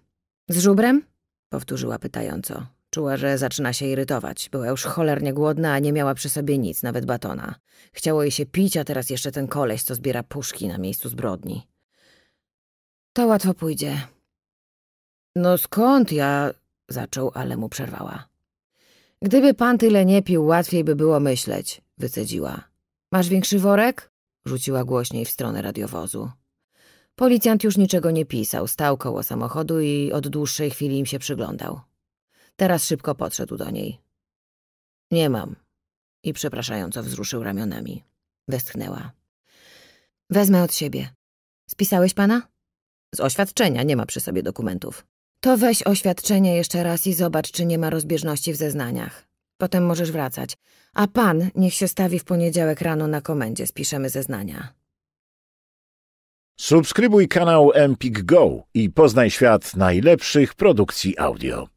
Speaker 1: Z żubrem? powtórzyła pytająco. Czuła, że zaczyna się irytować. Była już cholernie głodna, a nie miała przy sobie nic, nawet batona. Chciało jej się pić, a teraz jeszcze ten koleś, co zbiera puszki na miejscu zbrodni. To łatwo pójdzie. No skąd ja... zaczął, ale mu przerwała. Gdyby pan tyle nie pił, łatwiej by było myśleć, wycedziła. Masz większy worek? Rzuciła głośniej w stronę radiowozu. Policjant już niczego nie pisał, stał koło samochodu i od dłuższej chwili im się przyglądał. Teraz szybko podszedł do niej. Nie mam. I przepraszająco wzruszył ramionami. Westchnęła. Wezmę od siebie. Spisałeś pana? Z oświadczenia, nie ma przy sobie dokumentów. To weź oświadczenie jeszcze raz i zobacz, czy nie ma rozbieżności w zeznaniach. Potem możesz wracać. A pan niech się stawi w poniedziałek rano na komendzie, spiszemy zeznania. Subskrybuj kanał Empik Go i poznaj świat najlepszych produkcji audio.